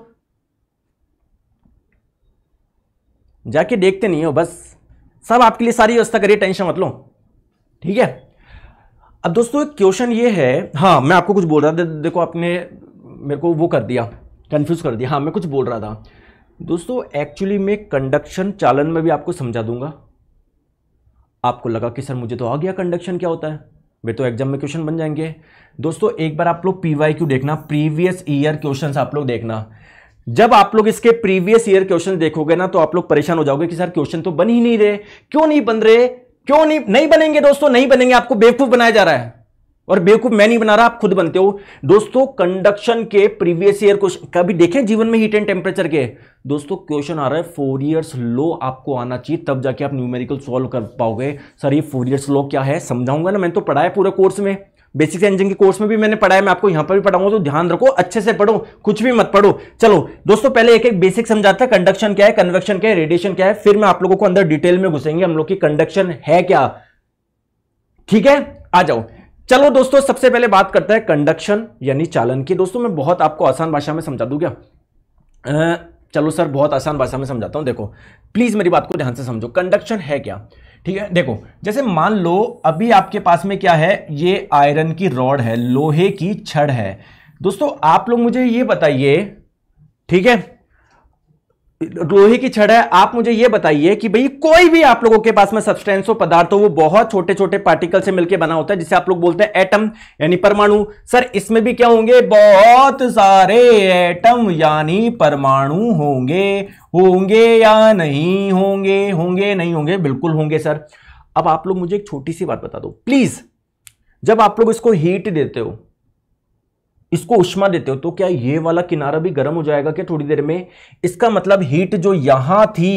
जाके देखते नहीं हो बस सब आपके लिए सारी व्यवस्था करिए टेंशन मत लो ठीक है अब दोस्तों एक क्वेश्चन ये है हाँ मैं आपको कुछ बोल रहा था देखो आपने मेरे को वो कर दिया कन्फ्यूज़ कर दिया हाँ मैं कुछ बोल रहा था दोस्तों एक्चुअली मैं कंडक्शन चालन में भी आपको समझा दूंगा आपको लगा कि सर मुझे तो आ गया कंडक्शन क्या होता है मेरे तो एग्जाम में क्वेश्चन बन जाएंगे दोस्तों एक बार आप लोग पी क्यू देखना प्रीवियस ईयर क्वेश्चन आप लोग देखना जब आप लोग इसके प्रीवियस ईयर क्वेश्चन देखोगे ना तो आप लोग परेशान हो जाओगे कि सर क्वेश्चन तो बन ही नहीं रहे क्यों नहीं बन रहे क्यों नहीं नहीं बनेंगे दोस्तों नहीं बनेंगे आपको बेवकूफ बनाया जा रहा है और बेवकूफ मैं नहीं बना रहा आप खुद बनते हो दोस्तों कंडक्शन के प्रीवियस ईयर क्वेश्चन कभी देखें जीवन में हीट एंड टेम्परेचर के दोस्तों क्वेश्चन आ रहा है फोर ईयर्स लो आपको आना चाहिए तब जाके आप न्यूमेरिकल सॉल्व कर पाओगे सर ये फोर ईयर्स लो क्या है समझाऊंगा ना मैंने तो पढ़ा है पूरे कोर्स में बेसिक इंजन के कोर्स में भी मैंने पढ़ा है मैं आपको यहां पर भी पढ़ाऊंगा तो ध्यान रखो अच्छे से पढ़ो कुछ भी मत पढ़ो चलो दोस्तों पहले एक एक बेसिक समझाता है कंडक्शन क्या है कन्वेक्शन क्या है रेडिएशन क्या है फिर मैं आप लोगों को अंदर डिटेल में घुसेंगे हम लोग की कंडक्शन है क्या ठीक है आ जाओ चलो दोस्तों सबसे पहले बात करता है कंडक्शन यानी चालन की दोस्तों मैं बहुत आपको आसान भाषा में समझा दू क्या चलो सर बहुत आसान भाषा में समझाता हूं देखो प्लीज मेरी बात को ध्यान से समझो कंडक्शन है क्या ठीक है देखो जैसे मान लो अभी आपके पास में क्या है ये आयरन की रॉड है लोहे की छड़ है दोस्तों आप लोग मुझे ये बताइए ठीक है लोहे की छड़ है आप मुझे यह बताइए कि भाई कोई भी आप लोगों के पास में सब्सटेंस हो पदार्थ हो वो बहुत छोटे छोटे पार्टिकल से मिलकर बना होता है जिसे आप लोग बोलते हैं एटम यानी परमाणु सर इसमें भी क्या होंगे बहुत सारे एटम यानी परमाणु होंगे होंगे या नहीं होंगे होंगे नहीं होंगे बिल्कुल होंगे सर अब आप लोग मुझे एक छोटी सी बात बता दो प्लीज जब आप लोग इसको हीट देते हो इसको उष्मा देते हो तो क्या ये वाला किनारा भी गर्म हो जाएगा क्या थोड़ी देर में इसका मतलब हीट जो यहां थी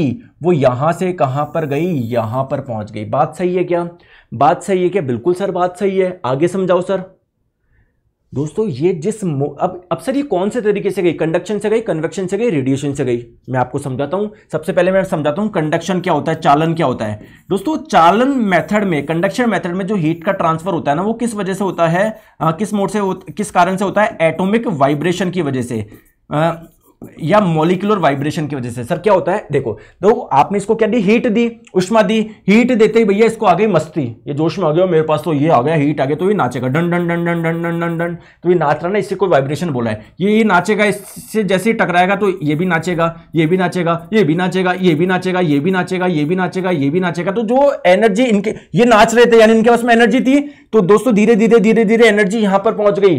वो यहां से कहां पर गई यहां पर पहुंच गई बात सही है क्या बात सही है क्या बिल्कुल सर बात सही है आगे समझाओ सर दोस्तों ये जिस अब अब सर ये कौन से तरीके से गई कंडक्शन से गई कन्वेक्शन से गई रेडिएशन से गई मैं आपको समझाता हूँ सबसे पहले मैं समझाता हूँ कंडक्शन क्या होता है चालन क्या होता है दोस्तों चालन मेथड में कंडक्शन मेथड में जो हीट का ट्रांसफर होता है ना वो किस वजह से होता है आ, किस मोड से किस कारण से होता है एटोमिक वाइब्रेशन की वजह से या मोलिकुलर वाइब्रेशन की वजह से सर क्या होता है देखो तो आपने इसको क्या दी हीट दी उष्मा दी हीट देते ही भैया इसको आ गई मस्ती ये जोश में आ गया मेरे पास तो ये आ गया हीट आ गया तो ये नाचेगा डन डन डन डन डन डन डन डन तो ये नाच रहा ना इससे कोई वाइब्रेशन बोला है ये ये नाचेगा इससे जैसे ही टकराएगा तो ये भी नाचेगा ये भी नाचेगा ये भी नाचेगा ये भी नाचेगा ये भी नाचेगा ये भी नाचेगा ये भी नाचेगा तो जो एनर्जी इनके ये नाच रहे थे यानी इनके पास में एनर्जी थी तो दोस्तों धीरे धीरे धीरे धीरे एनर्जी यहां पर पहुंच गई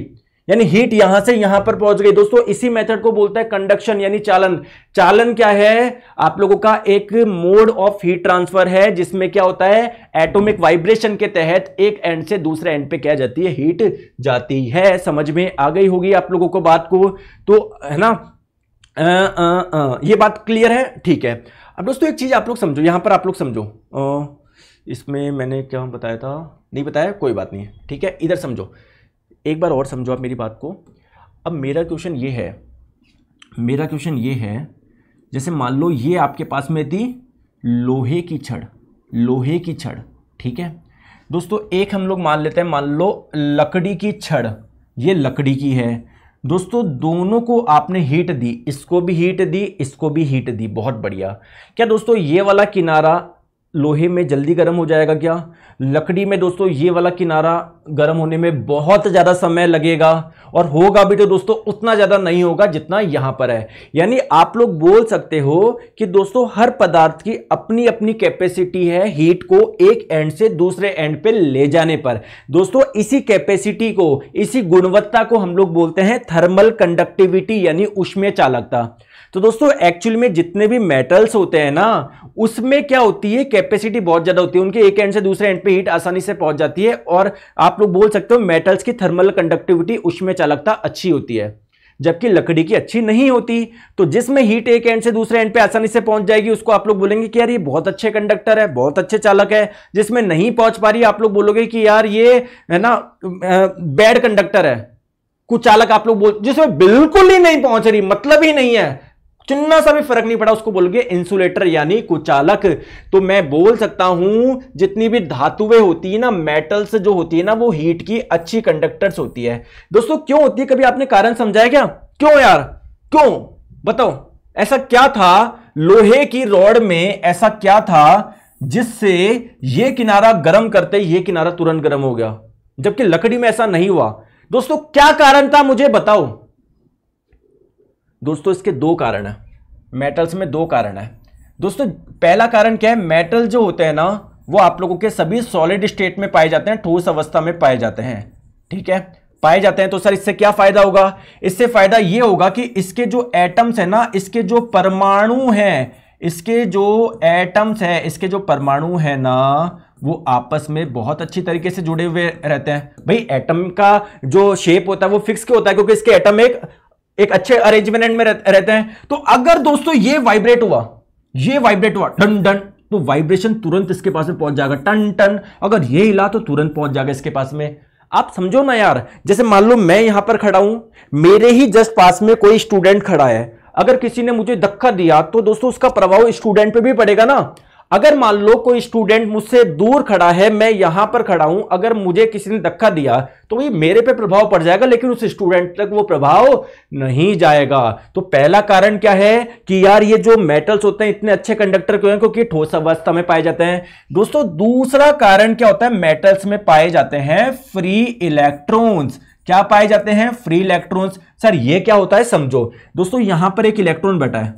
यानी हीट यहां से यहां पर पहुंच गई दोस्तों इसी मेथड को बोलता है कंडक्शन यानी चालन चालन क्या है आप लोगों का एक मोड ऑफ हीट ट्रांसफर है जिसमें क्या होता है एटॉमिक वाइब्रेशन के तहत एक एंड से दूसरे एंड पे क्या जाती है हीट जाती है समझ में आ गई होगी आप लोगों को बात को तो है ना आ, आ, आ, ये बात क्लियर है ठीक है अब दोस्तों एक चीज आप लोग समझो यहां पर आप लोग समझो इसमें मैंने क्या बताया था नहीं बताया कोई बात नहीं ठीक है इधर समझो एक बार और समझो आप मेरी बात को अब मेरा क्वेश्चन ये है मेरा क्वेश्चन ये है जैसे मान लो ये आपके पास में थी लोहे की छड़ लोहे की छड़ ठीक है दोस्तों एक हम लोग मान लेते हैं मान लो लकड़ी की छड़ ये लकड़ी की है दोस्तों दोनों को आपने हीट दी इसको भी हीट दी इसको भी हीट दी बहुत बढ़िया क्या दोस्तों ये वाला किनारा लोहे में जल्दी गर्म हो जाएगा क्या लकड़ी में दोस्तों ये वाला किनारा गर्म होने में बहुत ज़्यादा समय लगेगा और होगा भी तो दोस्तों उतना ज़्यादा नहीं होगा जितना यहाँ पर है यानी आप लोग बोल सकते हो कि दोस्तों हर पदार्थ की अपनी अपनी कैपेसिटी है हीट को एक एंड से दूसरे एंड पे ले जाने पर दोस्तों इसी कैपेसिटी को इसी गुणवत्ता को हम लोग बोलते हैं थर्मल कंडक्टिविटी यानी उष्मीय चालकता तो दोस्तों एक्चुअल में जितने भी मेटल्स होते हैं ना उसमें क्या होती है कैपेसिटी बहुत ज्यादा होती है उनके एक एंड से दूसरे एंड पे हीट आसानी से पहुंच जाती है और आप लोग बोल सकते हो मेटल्स की थर्मल कंडक्टिविटी उसमें चालकता अच्छी होती है जबकि लकड़ी की अच्छी नहीं होती तो जिसमें हीट एक एंड से दूसरे एंड पे आसानी से पहुंच जाएगी उसको आप लोग बोलेंगे कि यार ये बहुत अच्छे कंडक्टर है बहुत अच्छे चालक है जिसमें नहीं पहुंच पा रही आप लोग बोलोगे कि यार ये है ना बैड कंडक्टर है कुछ चालक आप लोग बोल जिसमें बिल्कुल ही नहीं पहुंच रही मतलब ही नहीं है चुनना सा भी फर्क नहीं पड़ा उसको बोलोगे इंसुलेटर यानी कुचालक तो मैं बोल सकता हूं जितनी भी धातुएं होती है ना मेटल्स जो होती है ना वो हीट की अच्छी कंडक्टर्स होती है दोस्तों क्यों होती है कभी आपने कारण समझाया क्या क्यों यार क्यों बताओ ऐसा क्या था लोहे की रॉड में ऐसा क्या था जिससे यह किनारा गर्म करते ये किनारा तुरंत गर्म हो गया जबकि लकड़ी में ऐसा नहीं हुआ दोस्तों क्या कारण था मुझे बताओ दोस्तों इसके दो कारण हैं मेटल्स में दो कारण है दोस्तों पहला कारण क्या है मेटल जो होते हैं ना वो आप लोगों के सभी सॉलिड स्टेट में पाए जाते हैं ठोस अवस्था में पाए जाते हैं ठीक है पाए जाते हैं तो सर इससे क्या फायदा होगा इससे फायदा ये होगा कि इसके जो एटम्स हैं ना इसके जो परमाणु हैं इसके जो एटम्स हैं इसके जो परमाणु हैं ना वो आपस में बहुत अच्छी तरीके से जुड़े हुए रहते हैं भाई एटम का जो शेप होता है वो फिक्स क्यों होता है क्योंकि इसके एटम एक एक अच्छे अरेंजमेंट में रहते हैं तो अगर दोस्तों ये वाइब्रेट हुआ ये वाइब्रेट हुआ डन डन तो वाइब्रेशन तुरंत इसके पास में पहुंच जाएगा टन टन अगर ये हिला तो तुरंत पहुंच जाएगा इसके पास में आप समझो ना यार जैसे मान लो मैं यहां पर खड़ा हूं मेरे ही जस्ट पास में कोई स्टूडेंट खड़ा है अगर किसी ने मुझे धक्का दिया तो दोस्तों उसका प्रभाव स्टूडेंट पे भी पड़ेगा ना अगर मान लो कोई स्टूडेंट मुझसे दूर खड़ा है मैं यहां पर खड़ा हूं अगर मुझे किसी ने धक्का दिया तो ये मेरे पे प्रभाव पड़ जाएगा लेकिन उस स्टूडेंट तक वो प्रभाव नहीं जाएगा तो पहला कारण क्या है कि यार ये जो मेटल्स होते हैं इतने अच्छे कंडक्टर क्यों हैं क्योंकि ठोस अवस्था में पाए जाते हैं दोस्तों दूसरा कारण क्या होता है मेटल्स में पाए जाते हैं फ्री इलेक्ट्रॉन्स क्या पाए जाते हैं फ्री इलेक्ट्रॉन्स सर ये क्या होता है समझो दोस्तों यहां पर एक इलेक्ट्रॉन बैठा है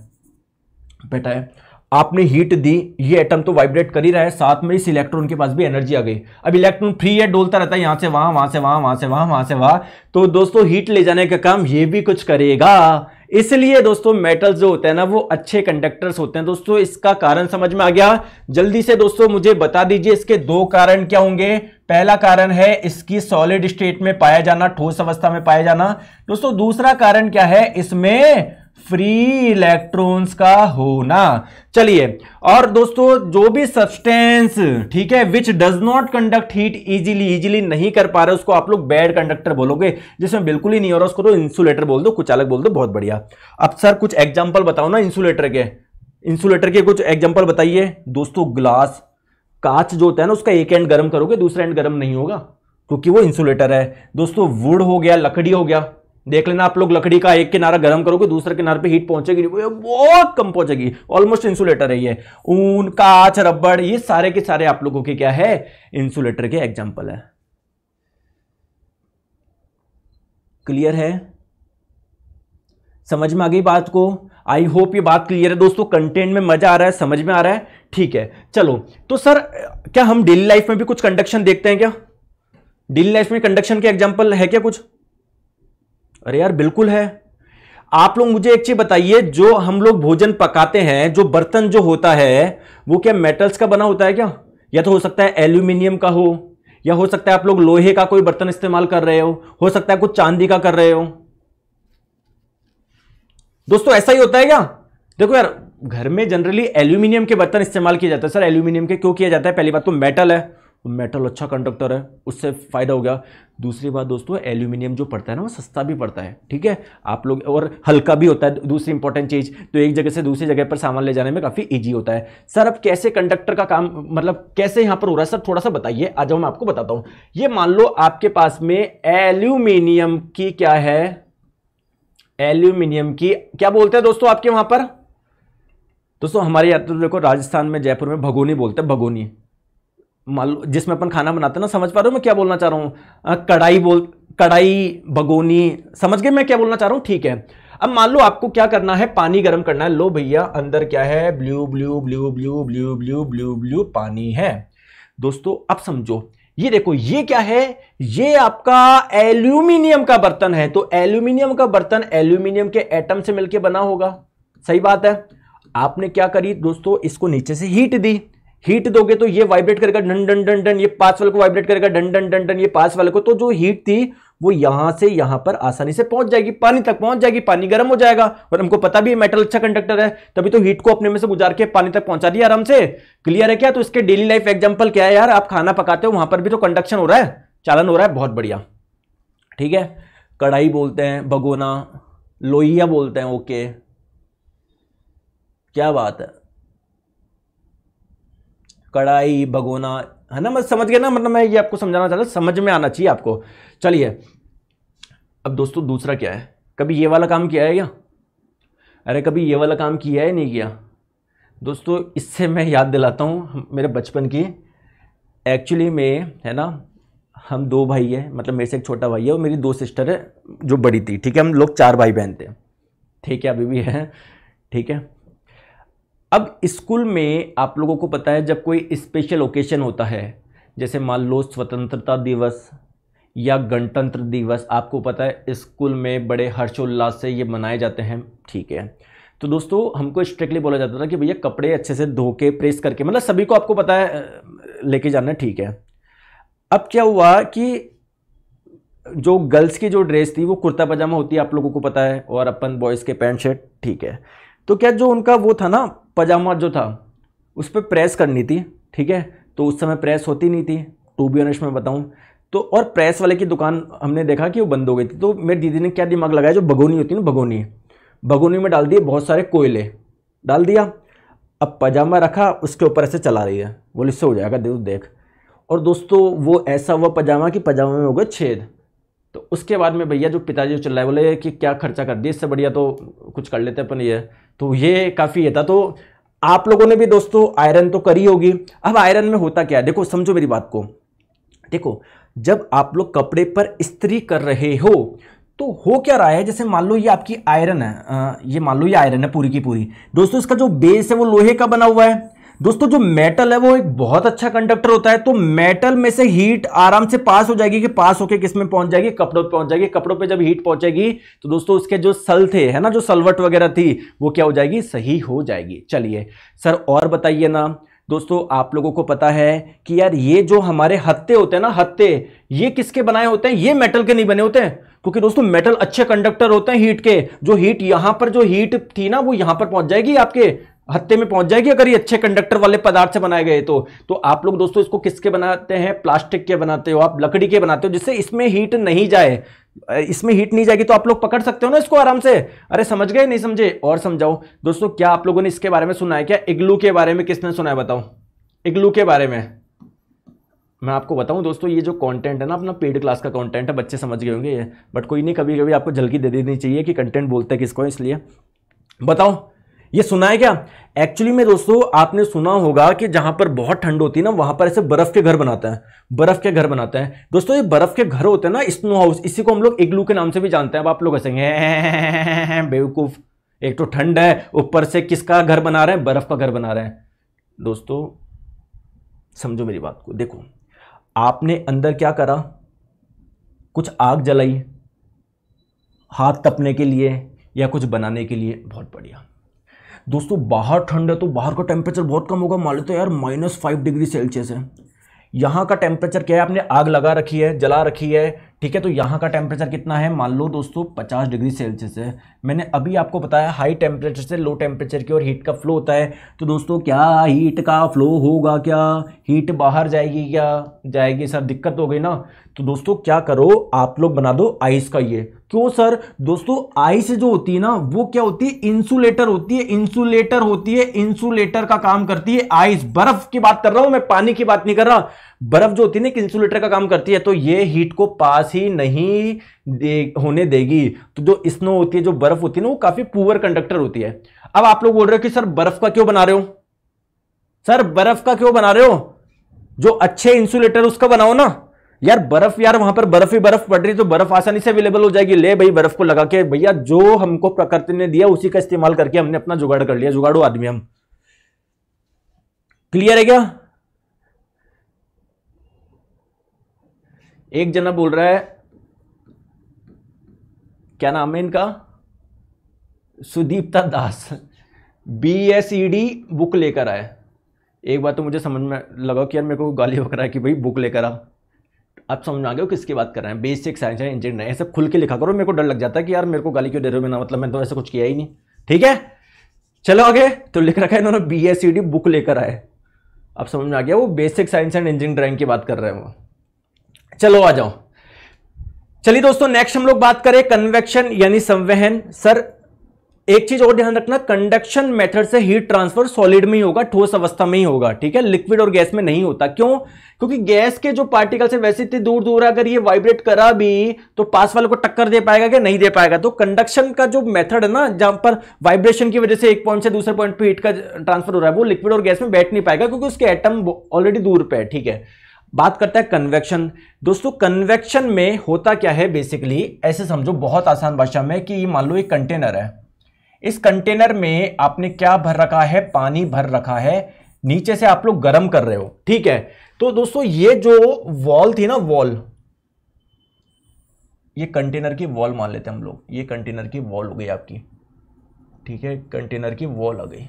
बैठा है आपने हीट दी ये एटम तो वाइब्रेट कर ही रहा है साथ में इस इलेक्ट्रॉन के पास भी एनर्जी आ गई अब इलेक्ट्रॉन फ्री है डोलता रहता है यहां से वहां वहां से वहां वहां से वहां वहां से वहां तो दोस्तों हीट ले जाने का काम ये भी कुछ करेगा इसलिए दोस्तों मेटल्स जो होते हैं ना वो अच्छे कंडक्टर्स होते हैं दोस्तों इसका कारण समझ में आ गया जल्दी से दोस्तों मुझे बता दीजिए इसके दो कारण क्या होंगे पहला कारण है इसकी सॉलिड स्टेट में पाया जाना ठोस अवस्था में पाया जाना दोस्तों दूसरा कारण क्या है इसमें फ्री इलेक्ट्रॉन्स का होना चलिए और दोस्तों जो भी सब्सटेंस ठीक है which does not conduct heat easily easily नहीं कर पा रहे उसको आप लोग बैड कंडक्टर बोलोगे जिसमें बिल्कुल ही नहीं हो रहा उसको तो इंसुलेटर बोल दो कुछ अलग बोल दो बहुत बढ़िया अब सर कुछ एग्जाम्पल बताओ ना इंसुलेटर के इंसुलेटर के कुछ एग्जाम्पल बताइए दोस्तों ग्लास कांच जो होता है ना उसका एक एंड गर्म करोगे दूसरा एंड गर्म नहीं होगा क्योंकि वो इंसुलेटर है दोस्तों वुड हो गया लकड़ी हो गया देख लेना आप लोग लकड़ी का एक किनारा गर्म करोगे दूसरे किनारे पे हीट पहुंचेगी नहीं बहुत कम पहुंचेगी ऑलमोस्ट इंसुलेटर है ये ऊन काच रबड़ ये सारे के सारे आप लोगों के क्या है इंसुलेटर के एग्जाम्पल है क्लियर है समझ में आ गई बात को आई होप ये बात क्लियर है दोस्तों कंटेंट में मजा आ रहा है समझ में आ रहा है ठीक है चलो तो सर क्या हम डेली लाइफ में भी कुछ कंडक्शन देखते हैं क्या डेली लाइफ में कंडक्शन के एग्जाम्पल है क्या कुछ अरे यार बिल्कुल है आप लोग मुझे एक चीज बताइए जो हम लोग भोजन पकाते हैं जो बर्तन जो होता है वो क्या मेटल्स का बना होता है क्या या तो हो सकता है एल्यूमिनियम का हो या हो सकता है आप लोग लोहे का कोई बर्तन इस्तेमाल कर रहे हो हो सकता है कुछ चांदी का कर रहे हो दोस्तों ऐसा ही होता है क्या देखो यार घर में जनरली एल्यूमिनियम के बर्तन इस्तेमाल किया जाता है सर एल्यूमिनियम के क्यों किया जाता है पहली बात तो मेटल है मेटल अच्छा कंडक्टर है उससे फ़ायदा हो गया दूसरी बात दोस्तों एल्यूमिनियम जो पड़ता है ना वो सस्ता भी पड़ता है ठीक है आप लोग और हल्का भी होता है दूसरी इंपॉर्टेंट चीज़ तो एक जगह से दूसरी जगह पर सामान ले जाने में काफ़ी ईजी होता है सर अब कैसे कंडक्टर का काम मतलब कैसे यहाँ पर हो रहा है सर थोड़ा सा बताइए आज मैं आपको बताता हूँ ये मान लो आपके पास में एल्यूमिनियम की क्या है एल्यूमिनियम की क्या बोलते हैं दोस्तों आपके वहाँ पर दोस्तों हमारे यात्रा तो देखो राजस्थान में जयपुर में भगोनी बोलते हैं भगोनी मान लो जिसमें अपन खाना बनाते हैं ना समझ पा रहे हो मैं क्या बोलना चाह रहा हूँ कढ़ाई बोल कढ़ाई भगोनी समझ गए मैं क्या बोलना चाह रहा हूँ ठीक है अब मान लो आपको क्या करना है पानी गर्म करना है लो भैया अंदर क्या है blue blue blue blue blue blue blue blue पानी है दोस्तों अब समझो ये देखो ये क्या है ये आपका एल्यूमिनियम का बर्तन है तो एल्यूमिनियम का बर्तन एल्यूमिनियम के एटम से मिलकर बना होगा सही बात है आपने क्या करी दोस्तों इसको नीचे से हीट दी हीट दोगे तो ये वाइब्रेट करेगा डन डन डन डन ये पास वाले को वाइब्रेट करेगा डन डन डन डन ये पास वाले को तो जो हीट थी वो यहां से यहां पर आसानी से पहुंच जाएगी पानी तक पहुंच जाएगी पानी गर्म हो जाएगा और हमको पता भी है मेटल अच्छा कंडक्टर है तभी तो हीट को अपने में से गुजार के पानी तक पहुंचा दिया आराम से क्लियर है क्या तो इसके डेली लाइफ एग्जाम्पल क्या है यार आप खाना पकाते हो वहां पर भी तो कंडक्शन हो रहा है चालन हो रहा है बहुत बढ़िया ठीक है कढ़ाई बोलते हैं भगोना लोहिया बोलते हैं ओके क्या बात है कढ़ाई भगोना है ना मतलब समझ गया ना मतलब मैं ये आपको समझाना चाहता हूँ समझ में आना चाहिए आपको चलिए अब दोस्तों दूसरा क्या है कभी ये वाला काम किया है क्या अरे कभी ये वाला काम किया है नहीं किया दोस्तों इससे मैं याद दिलाता हूँ मेरे बचपन की एक्चुअली में है ना हम दो भाई हैं मतलब मेरे से एक छोटा भाई है और मेरी दो सिस्टर है जो बड़ी थी ठीक है हम लोग चार भाई बहन थे ठीक है अभी भी है ठीक है अब स्कूल में आप लोगों को पता है जब कोई स्पेशल ओकेशन होता है जैसे मान लो स्वतंत्रता दिवस या गणतंत्र दिवस आपको पता है स्कूल में बड़े हर्षोल्लास से ये मनाए जाते हैं ठीक है तो दोस्तों हमको स्ट्रिक्टली बोला जाता था कि भैया कपड़े अच्छे से धो के प्रेस करके मतलब सभी को आपको पता है लेके जाना ठीक है अब क्या हुआ कि जो गर्ल्स की जो ड्रेस थी वो कुर्ता पजामा होती है आप लोगों को पता है और अपन बॉयज़ के पैंट शर्ट ठीक है तो क्या जो उनका वो था ना पजामा जो था उस पर प्रेस करनी थी ठीक है तो उस समय प्रेस होती नहीं थी टू बी ऑनेस्ट मैं बताऊँ तो और प्रेस वाले की दुकान हमने देखा कि वो बंद हो गई थी तो मेरी दीदी ने क्या दिमाग लगाया जो भगोनी होती है ना भगोनी भगोनी में डाल दिए बहुत सारे कोयले डाल दिया अब पजामा रखा उसके ऊपर ऐसे चला रही है बोले इससे हो जाएगा देख देख और दोस्तों वो ऐसा हुआ पजामा कि पजामा में हो गए छेद तो उसके बाद में भैया जो पिताजी चल रहा है बोले कि क्या खर्चा कर दिया इससे बढ़िया तो कुछ कर लेते अपन ये तो ये काफ़ी है था तो आप लोगों ने भी दोस्तों आयरन तो करी होगी अब आयरन में होता क्या है देखो समझो मेरी बात को देखो जब आप लोग कपड़े पर इस्त्री कर रहे हो तो हो क्या रहा है जैसे मान लो ये आपकी आयरन है आ, ये मान लो ये आयरन है पूरी की पूरी दोस्तों इसका जो बेस है वो लोहे का बना हुआ है दोस्तों जो मेटल है वो एक बहुत अच्छा कंडक्टर होता है तो मेटल में से हीट आराम से पास हो जाएगी कि पास होके किस में पहुंच जाएगी कपड़ों पर पहुंच जाएगी कपड़ों पे जब हीट पहुंचेगी तो दोस्तों उसके जो सल थे है ना जो सलवट वगैरह थी वो क्या हो जाएगी सही हो जाएगी चलिए सर और बताइए ना दोस्तों आप लोगों को पता है कि यार ये जो हमारे हत्ते होते हैं ना हत्ते ये किसके बनाए होते हैं ये मेटल के नहीं बने होते हैं क्योंकि दोस्तों मेटल अच्छे कंडक्टर होते हैं हीट के जो हीट यहां पर जो हीट थी ना वो यहां पर पहुंच जाएगी आपके हत्ते में पहुंच जाएगी अगर ये अच्छे कंडक्टर वाले पदार्थ से बनाए गए तो तो आप लोग दोस्तों इसको किसके बनाते हैं प्लास्टिक के बनाते हो आप लकड़ी के बनाते हो जिससे इसमें हीट नहीं जाए इसमें हीट नहीं जाएगी तो आप लोग पकड़ सकते हो ना इसको आराम से अरे समझ गए नहीं समझे और समझाओ दोस्तों क्या आप लोगों ने इसके बारे में सुना है क्या इग्लू के बारे में किसने सुना है बताओ इग्लू के बारे में मैं आपको बताऊं दोस्तों ये जो कंटेंट है ना अपना पेड क्लास का कंटेंट है बच्चे समझ गए होंगे ये बट कोई नहीं कभी कभी आपको झलकी दे देनी चाहिए कि कंटेंट बोलते हैं किसको इसलिए बताओ ये सुना है क्या एक्चुअली में दोस्तों आपने सुना होगा कि जहां पर बहुत ठंड होती है ना वहां पर ऐसे बर्फ के घर बनाते हैं बर्फ के घर बनाते हैं दोस्तों ये बर्फ के घर होते हैं ना स्नो हाउस इसी को हम लोग इग्लू के नाम से भी जानते हैं अब आप लोग ऐसे बेवकूफ एक तो ठंड है ऊपर से किसका घर बना रहे हैं बर्फ का घर बना रहे हैं दोस्तों समझो मेरी बात को देखो आपने अंदर क्या करा कुछ आग जलाई हाथ तपने के लिए या कुछ बनाने के लिए बहुत बढ़िया दोस्तों बाहर ठंड है तो बाहर का टेम्परेचर बहुत कम होगा मान लेते हैं यार माइनस फाइव डिग्री सेल्सियस है यहाँ का टेम्परेचर क्या है आपने आग लगा रखी है जला रखी है ठीक है तो यहाँ का टेम्परेचर कितना है मान लो दोस्तों पचास डिग्री सेल्सियस है मैंने अभी आपको बताया हाई टेम्परेचर से लो टेम्परेचर की ओर हीट का फ्लो होता है तो दोस्तों क्या हीट का फ्लो होगा क्या हीट बाहर जाएगी क्या जाएगी सर दिक्कत हो गई ना तो दोस्तों क्या करो आप लोग बना दो आइस का ये क्यों सर दोस्तों आइस जो होती है ना वो क्या होती है इंसुलेटर होती है इंसुलेटर होती है इंसुलेटर का काम करती है आइस बर्फ की बात कर रहा हूं मैं पानी की बात नहीं कर रहा बर्फ जो होती है ना इंसुलेटर का काम करती है तो ये हीट को पास ही नहीं दे, होने देगी तो जो स्नो होती है जो बर्फ होती है ना वो काफी पुअर कंडक्टर होती है अब आप लोग बोल रहे हो कि सर बर्फ का क्यों बना रहे हो सर बर्फ का क्यों बना रहे हो जो अच्छे इंसुलेटर उसका बनाओ ना यार बर्फ यार वहां पर बर्फ ही बर्फ पड़ रही तो बर्फ आसानी से अवेलेबल हो जाएगी ले भाई बर्फ को लगा के भैया जो हमको प्रकृति ने दिया उसी का इस्तेमाल करके हमने अपना जुगाड़ कर लिया जुगाड़ो आदमी हम क्लियर है क्या एक जना बोल रहा है क्या नाम है इनका Sudipta Das B S E D book लेकर आए एक बात तो मुझे समझ में लगा कि यार मेरे को गाली वगैरह कि भाई बुक लेकर आ आप समझ में आ गए हो किसकी बात कर रहे हैं बेसिक साइंस है इंजीनियर ऐसे खुल के लिखा करो मेरे को डर लग जाता है कि यार मेरे को गाली क्यों दे रहे हो मेरा मतलब मैंने तो ऐसा कुछ किया ही नहीं ठीक है चलो आगे तो लिख रखा है इन्होंने B S C D book लेकर आए अब समझ में आ गया वो basic science and engineering drawing की बात कर रहे हैं वो चलो आ जाओ चलिए दोस्तों नेक्स्ट हम लोग बात करें कन्वेक्शन यानी संवहन सर एक चीज और ध्यान रखना कंडक्शन मेथड से हीट ट्रांसफर सॉलिड में ही होगा ठोस अवस्था में ही होगा ठीक है लिक्विड और गैस में नहीं होता क्यों क्योंकि गैस के जो पार्टिकल्स है वैसे इतनी दूर दूर है अगर ये वाइब्रेट करा भी तो पास वाले को टक्कर दे पाएगा कि नहीं दे पाएगा तो कंडक्शन का जो मेथड है ना जहां पर वाइब्रेशन की वजह से एक पॉइंट से दूसरे पॉइंट पर हीट का ट्रांसफर हो रहा है वो लिक्विड और गैस में बैठ नहीं पाएगा क्योंकि उसके एटम ऑलरेडी दूर पे है ठीक है बात करता है कन्वेक्शन दोस्तों कन्वेक्शन में होता क्या है बेसिकली ऐसे समझो बहुत आसान भाषा में कि ये मान लो एक कंटेनर है इस कंटेनर में आपने क्या भर रखा है पानी भर रखा है नीचे से आप लोग गर्म कर रहे हो ठीक है तो दोस्तों ये जो वॉल थी ना वॉल ये कंटेनर की वॉल मान लेते हैं हम लोग ये कंटेनर की वॉल हो गई आपकी ठीक है कंटेनर की वॉल आ गई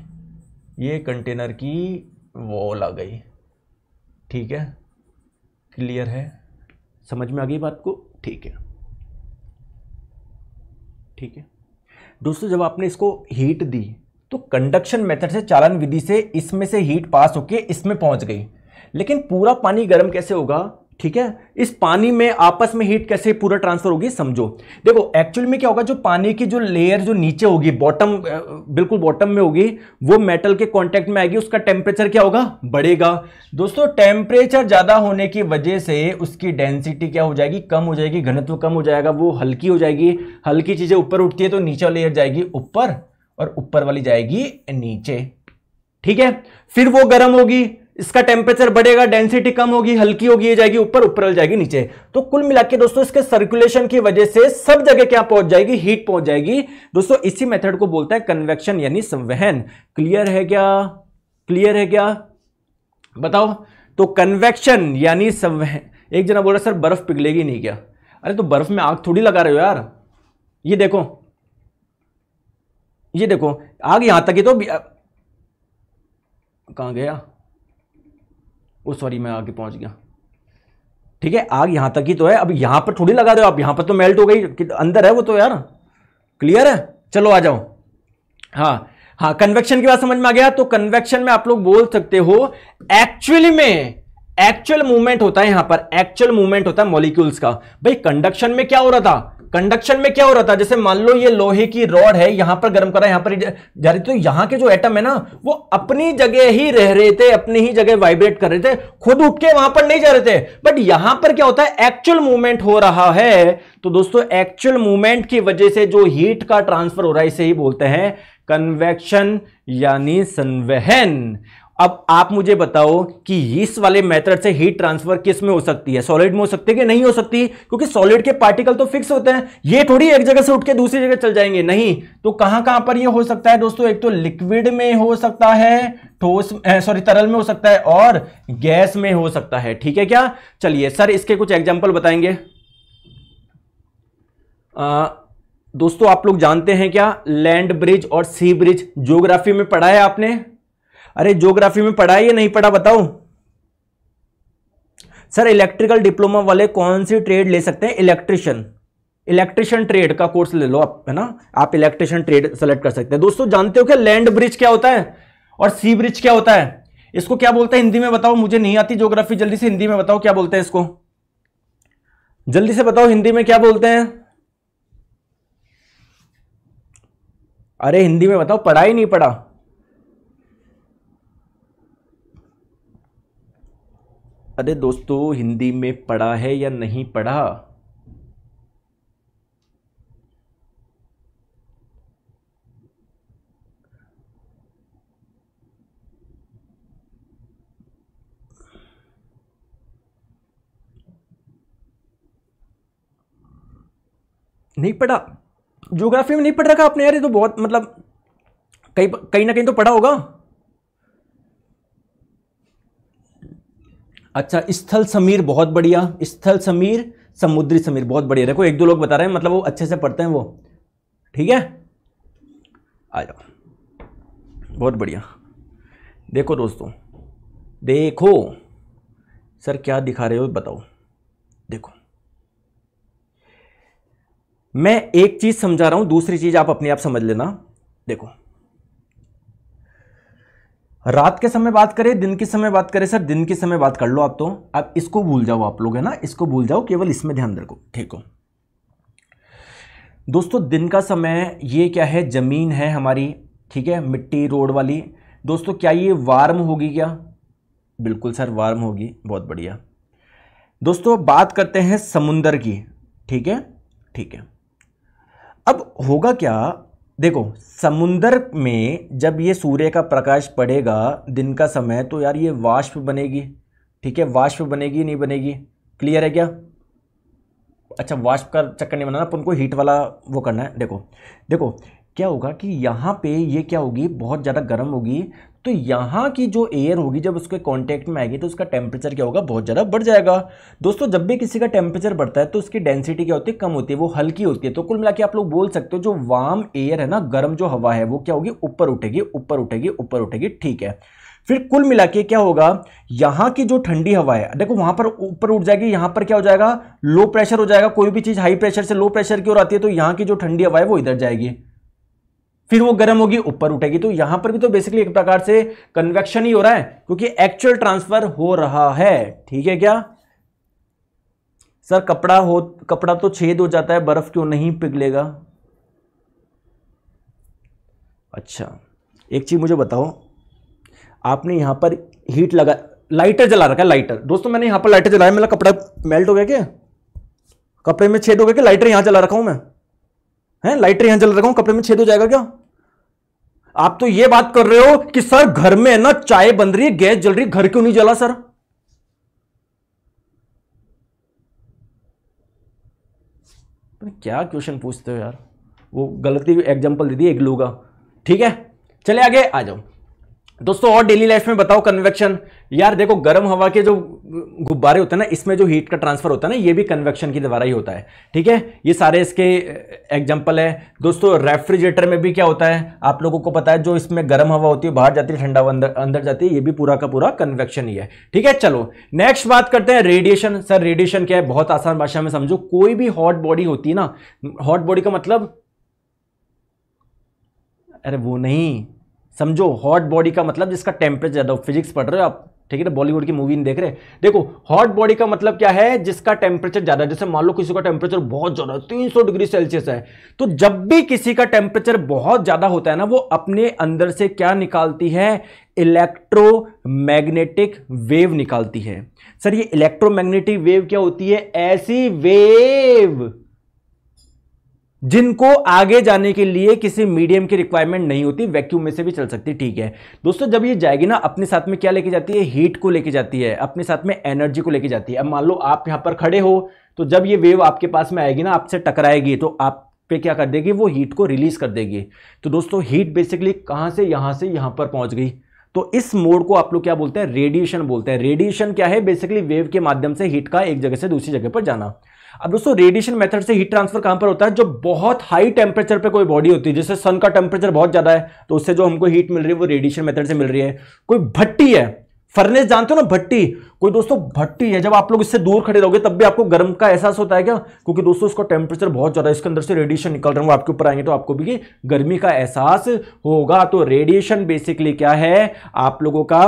ये कंटेनर की वॉल आ गई ठीक है क्लियर है समझ में आ गई बात को ठीक है ठीक है दोस्तों जब आपने इसको हीट दी तो कंडक्शन मेथड से चालन विधि से इसमें से हीट पास होके इसमें पहुंच गई लेकिन पूरा पानी गर्म कैसे होगा ठीक है इस पानी में आपस में हीट कैसे पूरा ट्रांसफर होगी समझो देखो एक्चुअली में क्या होगा जो पानी की जो लेयर जो नीचे होगी बॉटम बिल्कुल बॉटम में होगी वो मेटल के कांटेक्ट में आएगी उसका टेम्परेचर क्या होगा बढ़ेगा दोस्तों टेम्परेचर ज़्यादा होने की वजह से उसकी डेंसिटी क्या हो जाएगी कम हो जाएगी घनत्व कम हो जाएगा वो हल्की हो जाएगी हल्की चीज़ें ऊपर उठती है तो नीचे लेयर जाएगी ऊपर और ऊपर वाली जाएगी नीचे ठीक है फिर वो गर्म होगी इसका टेम्परेचर बढ़ेगा डेंसिटी कम होगी हल्की होगी ये जाएगी ऊपर ऊपर जाएगी नीचे तो कुल मिला दोस्तों इसके सर्कुलेशन की वजह से सब जगह क्या पहुंच जाएगी हीट पहुंच जाएगी दोस्तों इसी मेथड को बोलता है कन्वेक्शन यानी संवहन क्लियर है क्या क्लियर है क्या बताओ तो कन्वेक्शन यानी संवहन एक जना बोल रहा सर बर्फ पिघलेगी नहीं क्या अरे तो बर्फ में आग थोड़ी लगा रहे हो यार ये देखो ये देखो आग यहां तक ही तो कहा गया ओ सॉरी मैं आगे पहुंच गया ठीक है आग यहां तक ही तो है अब यहां पर थोड़ी लगा रहे हो आप यहां पर तो मेल्ट हो गई अंदर है वो तो यार क्लियर है चलो आ जाओ हाँ हाँ कन्वेक्शन की बात समझ में आ गया तो कन्वेक्शन में आप लोग बोल सकते हो एक्चुअली में एक्चुअल मूवमेंट होता है यहां पर एक्चुअल मूवमेंट होता है मॉलिक्यूल्स का भाई कंडक्शन में क्या हो रहा था कंडक्शन में क्या हो रहा था जैसे मान लो ये लोहे की रॉड है यहां पर गर्म करा यहां पर जा रही तो यहां के जो एटम है ना वो अपनी जगह ही रह रहे थे अपनी ही जगह वाइब्रेट कर रहे थे खुद उठ के वहां पर नहीं जा रहे थे बट यहां पर क्या होता है एक्चुअल मूवमेंट हो रहा है तो दोस्तों एक्चुअल मूवमेंट की वजह से जो हीट का ट्रांसफर हो रहा है इसे ही बोलते हैं कन्वेक्शन यानी संवहन अब आप मुझे बताओ कि इस वाले मेथड से हीट ट्रांसफर किस में हो सकती है सॉलिड में हो सकती है कि नहीं हो सकती क्योंकि सॉलिड के पार्टिकल तो फिक्स होते हैं ये थोड़ी एक जगह से उठ के दूसरी जगह चल जाएंगे नहीं तो कहां कहां पर ये हो सकता है दोस्तों एक तो लिक्विड में हो सकता है ठोस सॉरी तरल में हो सकता है और गैस में हो सकता है ठीक है क्या चलिए सर इसके कुछ एग्जाम्पल बताएंगे आ, दोस्तों आप लोग जानते हैं क्या लैंड ब्रिज और सी ब्रिज ज्योग्राफी में पढ़ा है आपने अरे ज्योग्राफी में पढ़ा या नहीं पढ़ा बताओ सर इलेक्ट्रिकल डिप्लोमा वाले कौन सी ट्रेड ले सकते हैं इलेक्ट्रिशियन इलेक्ट्रिशियन ट्रेड का कोर्स ले लो आप है ना आप इलेक्ट्रिशियन ट्रेड सेलेक्ट कर सकते हैं दोस्तों जानते हो क्या लैंड ब्रिज क्या होता है और सी ब्रिज क्या होता है इसको क्या बोलते हैं हिंदी में बताओ मुझे नहीं आती ज्योग्राफी जल्दी से हिंदी में बताओ क्या बोलते हैं इसको जल्दी से बताओ हिंदी में क्या बोलते हैं अरे हिंदी में बताओ पढ़ा ही नहीं पढ़ा अरे दोस्तों हिंदी में पढ़ा है या नहीं पढ़ा नहीं पढ़ा ज्योग्राफी में नहीं पढ़ रखा आपने यार ये तो बहुत मतलब कहीं कहीं ना कहीं तो पढ़ा होगा अच्छा स्थल समीर बहुत बढ़िया स्थल समीर समुद्री समीर बहुत बढ़िया देखो एक दो लोग बता रहे हैं मतलब वो अच्छे से पढ़ते हैं वो ठीक है आ जाओ बहुत बढ़िया देखो दोस्तों देखो सर क्या दिखा रहे हो बताओ देखो मैं एक चीज़ समझा रहा हूँ दूसरी चीज़ आप अपने आप समझ लेना देखो रात के समय बात करें दिन के समय बात करें सर दिन के समय बात कर लो आप तो अब इसको भूल जाओ आप लोग है ना इसको भूल जाओ केवल इसमें ध्यान रखो ठीक हो दोस्तों दिन का समय ये क्या है ज़मीन है हमारी ठीक है मिट्टी रोड वाली दोस्तों क्या ये वार्म होगी क्या बिल्कुल सर वार्म होगी बहुत बढ़िया दोस्तों बात करते हैं समुंदर की ठीक है ठीक है अब होगा क्या देखो समुंदर में जब ये सूर्य का प्रकाश पड़ेगा दिन का समय तो यार ये वाष्प बनेगी ठीक है वाष्प बनेगी नहीं बनेगी क्लियर है क्या अच्छा वाष्प का चक्कर नहीं बनाना अपन को हीट वाला वो करना है देखो देखो क्या होगा कि यहाँ पे ये क्या होगी बहुत ज़्यादा गर्म होगी तो यहाँ की जो एयर होगी जब उसके कांटेक्ट में आएगी तो उसका टेम्परेचर क्या होगा बहुत ज़्यादा बढ़ जाएगा दोस्तों जब भी किसी का टेम्परेचर बढ़ता है तो उसकी डेंसिटी क्या होती है कम होती है वो हल्की होती है तो कुल मिला आप लोग बोल सकते हो जो वार्म एयर है ना गर्म जो हवा है वो क्या होगी ऊपर उठेगी ऊपर उठेगी ऊपर उठेगी ठीक है फिर कुल मिला के क्या होगा यहाँ की जो ठंडी हवा है देखो वहाँ पर ऊपर उठ जाएगी यहाँ पर क्या हो जाएगा लो प्रेशर हो जाएगा कोई भी चीज़ हाई प्रेशर से लो प्रेशर की ओर आती है तो यहाँ की जो ठंडी हवा है वो इधर जाएगी फिर वो गर्म होगी ऊपर उठेगी तो यहां पर भी तो बेसिकली एक प्रकार से कन्वेक्शन ही हो रहा है क्योंकि एक्चुअल ट्रांसफर हो रहा है ठीक है क्या सर कपड़ा हो कपड़ा तो छेद हो जाता है बर्फ क्यों नहीं पिघलेगा अच्छा एक चीज मुझे बताओ आपने यहां पर हीट लगा लाइटर जला रखा है लाइटर दोस्तों मैंने यहां पर लाइटर जलाया मेरा कपड़ा मेल्ट हो गया क्या कपड़े में छेद हो गया क्या लाइटर यहां जला रखा हूं मैं है लाइटर यहां जल रखा हूं कपड़े में छेद हो जाएगा क्या आप तो ये बात कर रहे हो कि सर घर में ना चाय बन रही है गैस जल रही घर क्यों नहीं जला सर क्या क्वेश्चन पूछते हो यार वो गलती एग्जाम्पल दे दी एक लोगा ठीक है चले आगे आ जाओ दोस्तों और डेली लाइफ में बताओ कन्वेक्शन यार देखो गर्म हवा के जो गुब्बारे होते हैं ना इसमें जो हीट का ट्रांसफर होता है ना ये भी कन्वेक्शन की द्वारा ही होता है ठीक है ये सारे इसके एग्जांपल है दोस्तों रेफ्रिजरेटर में भी क्या होता है आप लोगों को पता है जो इसमें गर्म हवा होती है बाहर जाती है ठंडा अंदर अंदर जाती है ये भी पूरा का पूरा कन्वेक्शन ही है ठीक है चलो नेक्स्ट बात करते हैं रेडिएशन सर रेडिएशन क्या है बहुत आसान भाषा में समझो कोई भी हॉट बॉडी होती है ना हॉट बॉडी का मतलब अरे वो नहीं समझो हॉट बॉडी का मतलब जिसका टेम्परेचर ज़्यादा हो फिजिक्स पढ़ रहे हो आप ठीक है ना बॉलीवुड की मूवी नहीं देख रहे देखो हॉट बॉडी का मतलब क्या है जिसका टेम्परेचर ज़्यादा जैसे मान लो किसी का टेम्परेचर बहुत ज़्यादा तीन सौ डिग्री सेल्सियस है तो जब भी किसी का टेम्परेचर बहुत ज़्यादा होता है ना वो अपने अंदर से क्या निकालती है इलेक्ट्रोमैग्नेटिक वेव निकालती है सर ये इलेक्ट्रोमैग्नेटिक वेव क्या होती है ऐसी वेव जिनको आगे जाने के लिए किसी मीडियम की रिक्वायरमेंट नहीं होती वैक्यूम में से भी चल सकती ठीक है दोस्तों जब ये जाएगी ना अपने साथ में क्या लेके जाती है हीट को लेके जाती है अपने साथ में एनर्जी को लेके जाती है अब मान लो आप यहाँ पर खड़े हो तो जब ये वेव आपके पास में आएगी ना आपसे टकराएगी तो आप पे क्या कर देगी वो हीट को रिलीज कर देगी तो दोस्तों हीट बेसिकली कहाँ से यहाँ से यहाँ पर पहुँच गई तो इस मोड को आप लोग क्या बोलते हैं रेडिएशन बोलते हैं रेडिएशन क्या है बेसिकली वेव के माध्यम से हीट का एक जगह से दूसरी जगह पर जाना अब दोस्तों रेडिएशन मेथड से हीट ट्रांसफर कहां पर होता है जो बहुत हाई टेम्परेचर पे कोई बॉडी होती है जैसे सन का टेम्परेचर बहुत ज्यादा है तो उससे जो हमको हीट मिल रही है वो रेडिएशन मेथड से मिल रही है कोई भट्टी है फर्नेस जानते हो ना भट्टी कोई दोस्तों भट्टी है जब आप लोग इससे दूर खड़े रहोगे तब भी आपको गर्म का एहसास होता है क्या क्योंकि दोस्तों उसका टेम्परेचर बहुत ज़्यादा इसके अंदर से रेडिएशन निकल रहा है वो आपके ऊपर आएंगे तो आपको भी गर्मी का एहसास होगा तो रेडिएशन बेसिकली क्या है आप लोगों का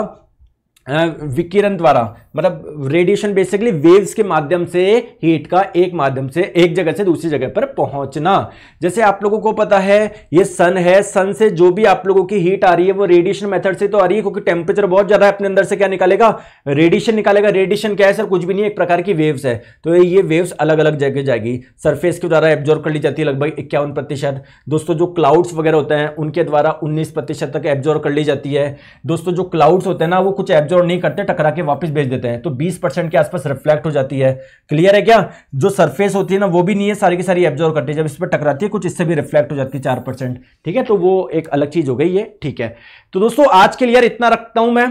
विकिरण द्वारा मतलब रेडिएशन बेसिकली वेव्स के माध्यम से हीट का एक माध्यम से एक जगह से दूसरी जगह पर पहुंचना जैसे आप लोगों को पता है ये सन है सन से जो भी आप लोगों की हीट आ रही है वो रेडिएशन मेथड से तो आ रही है क्योंकि टेम्परेचर बहुत ज़्यादा है अपने अंदर से क्या निकालेगा रेडिएशन निकालेगा रेडिएशन क्या है सर कुछ भी नहीं एक प्रकार की वेव्स है तो ये वेव्स अलग अलग जगह जाएगी सरफेस के द्वारा एब्जॉर्व कर ली जाती है लगभग इक्यावन प्रतिशत दोस्तों जो क्लाउड्स वगैरह होते हैं उनके द्वारा उन्नीस प्रतिशत तक एब्जॉर्व कर ली जाती है दोस्तों जो क्लाउड्स होते हैं ना वो कुछ एब्जॉर्व और नहीं करते टकरा के वापस भेज देते हैं तो 20 परसेंट के आसपास रिफ्लेक्ट हो जाती है क्लियर है क्या जो सरफेस होती है ना वो भी नहीं है सारी की सारी एब्जॉर्व करती है जब इस पर टकराती है कुछ इससे भी रिफ्लेक्ट हो जाती है चार परसेंट ठीक है तो वो एक अलग चीज हो गई है ठीक है तो दोस्तों आज के लिए इतना रखता हूं मैं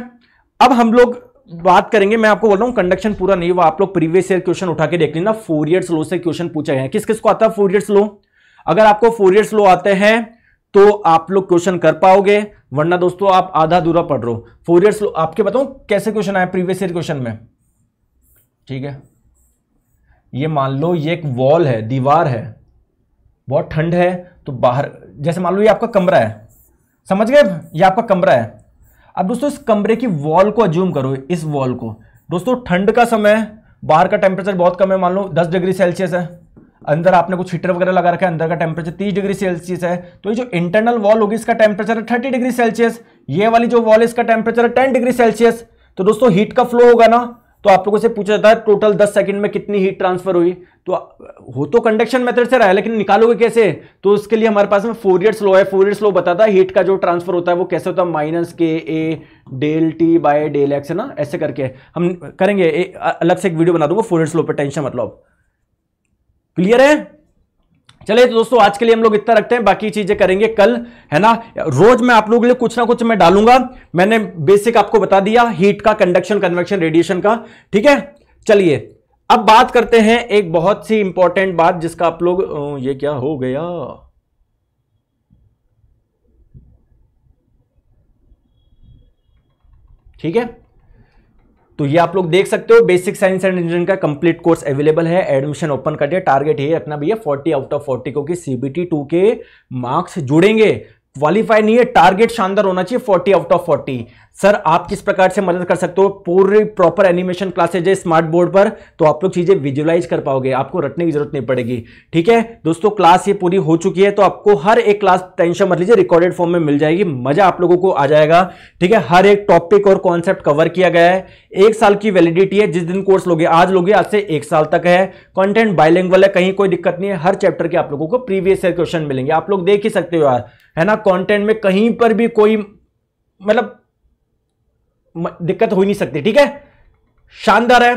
अब हम लोग बात करेंगे मैं आपको बोल रहा हूँ कंडक्शन पूरा नहीं हुआ आप लोग प्रीवियस ईयर क्वेश्चन उठा के देख लेना फोर ईयर्स लो से क्वेश्चन पूछे गया किस किस को आता है फोर ईयर्स लो अगर आपको फोर ईयर्स लो आते हैं तो आप लोग क्वेश्चन कर पाओगे वरना दोस्तों आप आधा दूरा पढ़ रहे हो फोर ईयर्स आपके बताऊं कैसे क्वेश्चन आए प्रीवियस ईयर क्वेश्चन में ठीक है ये मान लो ये एक वॉल है दीवार है बहुत ठंड है तो बाहर जैसे मान लो ये आपका कमरा है समझ गए ये आपका कमरा है अब दोस्तों इस कमरे की वॉल को अज्यूम करो इस वॉल को दोस्तों ठंड का समय बाहर का टेम्परेचर बहुत कम है मान लो दस डिग्री सेल्सियस है अंदर आपने कुछ हीटर वगैरह लगा रखा है अंदर का टेम्परेचर 30 डिग्री सेल्सियस है तो ये जो इंटरनल वॉल होगी इसका टेम्परेचर है 30 डिग्री सेल्सियस ये वाली जो वॉल इसका टेम्परेचर है 10 डिग्री सेल्सियस तो दोस्तों हीट का फ्लो होगा ना तो आप लोगों से पूछा जाता है टोटल 10 सेकंड में कितनी हीट ट्रांसफर हुई तो हो तो कंडक्शन मेथड से रहा है लेकिन निकालोगे कैसे तो उसके लिए हमारे पास में फोर ईयर स्लो है फोर ईयर स्लो बताता है हीट का जो ट्रांसफर होता है वो कैसे होता है minus K A del T by del x है ना ऐसे करके हम करेंगे अलग से एक वीडियो बना दूंगा फोर फोरियर्स स्लो पर टेंशन मतलब क्लियर है चले तो दोस्तों आज के लिए हम लोग इतना रखते हैं बाकी चीजें करेंगे कल है ना रोज मैं आप लोगों के लिए कुछ ना कुछ मैं डालूंगा मैंने बेसिक आपको बता दिया हीट का कंडक्शन कन्वेक्शन रेडिएशन का ठीक है चलिए अब बात करते हैं एक बहुत सी इंपॉर्टेंट बात जिसका आप लोग ये क्या हो गया ठीक है तो ये आप लोग देख सकते हो बेसिक साइंस एंड इंजीनियरिंग का कंप्लीट कोर्स अवेलेबल है एडमिशन ओपन कर दिया टारगेट ये रखना भैया 40 आउट ऑफ 40 को कि सीबीटी टू के मार्क्स जुड़ेंगे क्वालिफाई नहीं है टारगेट शानदार होना चाहिए forty out of forty sir आप किस प्रकार से मदद कर सकते हो पूरी प्रॉपर एनिमेशन क्लासेज है स्मार्ट बोर्ड पर तो आप लोग चीज़ें विजुअलाइज कर पाओगे आपको रटने की जरूरत नहीं पड़ेगी ठीक है दोस्तों क्लास ये पूरी हो चुकी है तो आपको हर एक क्लास टेंशन मत लीजिए रिकॉर्डेड फॉर्म में मिल जाएगी मजा आप लोगों को आ जाएगा ठीक है हर एक टॉपिक और कॉन्सेप्ट कवर किया गया है एक साल की वैलिडिटी है जिस दिन कोर्स लोगे आज लोगे आज से एक साल तक है कॉन्टेंट बाइलिंग है कहीं कोई दिक्कत नहीं है हर चैप्टर के आप लोगों को प्रीवियस ईयर क्वेश्चन मिलेंगे आप लोग देख ही सकते हो यार है ना कंटेंट में कहीं पर भी कोई मतलब दिक्कत हो ही नहीं सकती ठीक है शानदार है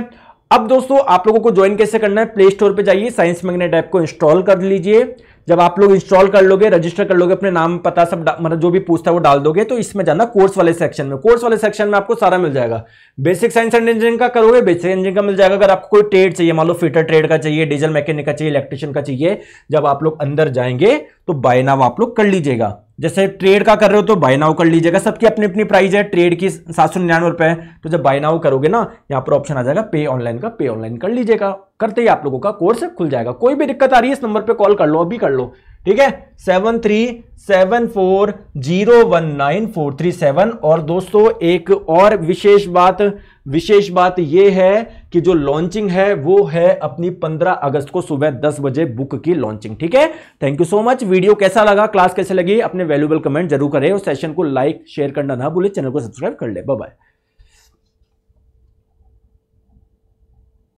अब दोस्तों आप लोगों को ज्वाइन कैसे करना है प्ले स्टोर पर जाइए साइंस मैग्नेट ऐप को इंस्टॉल कर लीजिए जब आप लोग इंस्टॉल कर लोगे रजिस्टर कर लोगे अपने नाम पता सब मतलब जो भी पूछता है वो डाल दोगे तो इसमें जाना कोर्स वाले सेक्शन में कोर्स वाले सेक्शन में आपको सारा मिल जाएगा बेसिक साइंस एंड इंजीनियरिंग का करोगे बेसिक इंजीनियरिंग का मिल जाएगा अगर आपको कोई ट्रेड चाहिए मान लो फिटर ट्रेड का चाहिए डीजल मैकेनिक का चाहिए इलेक्ट्रिशियन का चाहिए जब आप लोग अंदर जाएंगे तो बाय नाम आप लोग कर लीजिएगा जैसे ट्रेड का कर रहे हो तो बाय नाउ कर लीजिएगा सबकी अपनी अपनी प्राइस है ट्रेड की सात सौ निन्यानवे रुपए है तो जब बाय नाउ करोगे ना यहाँ पर ऑप्शन आ जाएगा पे ऑनलाइन का पे ऑनलाइन कर लीजिएगा करते ही आप लोगों का कोर्स खुल जाएगा कोई भी दिक्कत आ रही है इस नंबर पर कॉल कर लो अभी कर लो ठीक है seven three seven four zero one nine four three seven और दोस्तों एक और विशेष बात विशेष बात यह है कि जो लॉन्चिंग है वो है अपनी 15 अगस्त को सुबह 10 बजे बुक की लॉन्चिंग ठीक है thank you so much video कैसा लगा क्लास कैसे लगी अपने वैल्यूबल कमेंट जरूर करें और सेशन को लाइक शेयर करना ना भूले चैनल को सब्सक्राइब कर ले बाय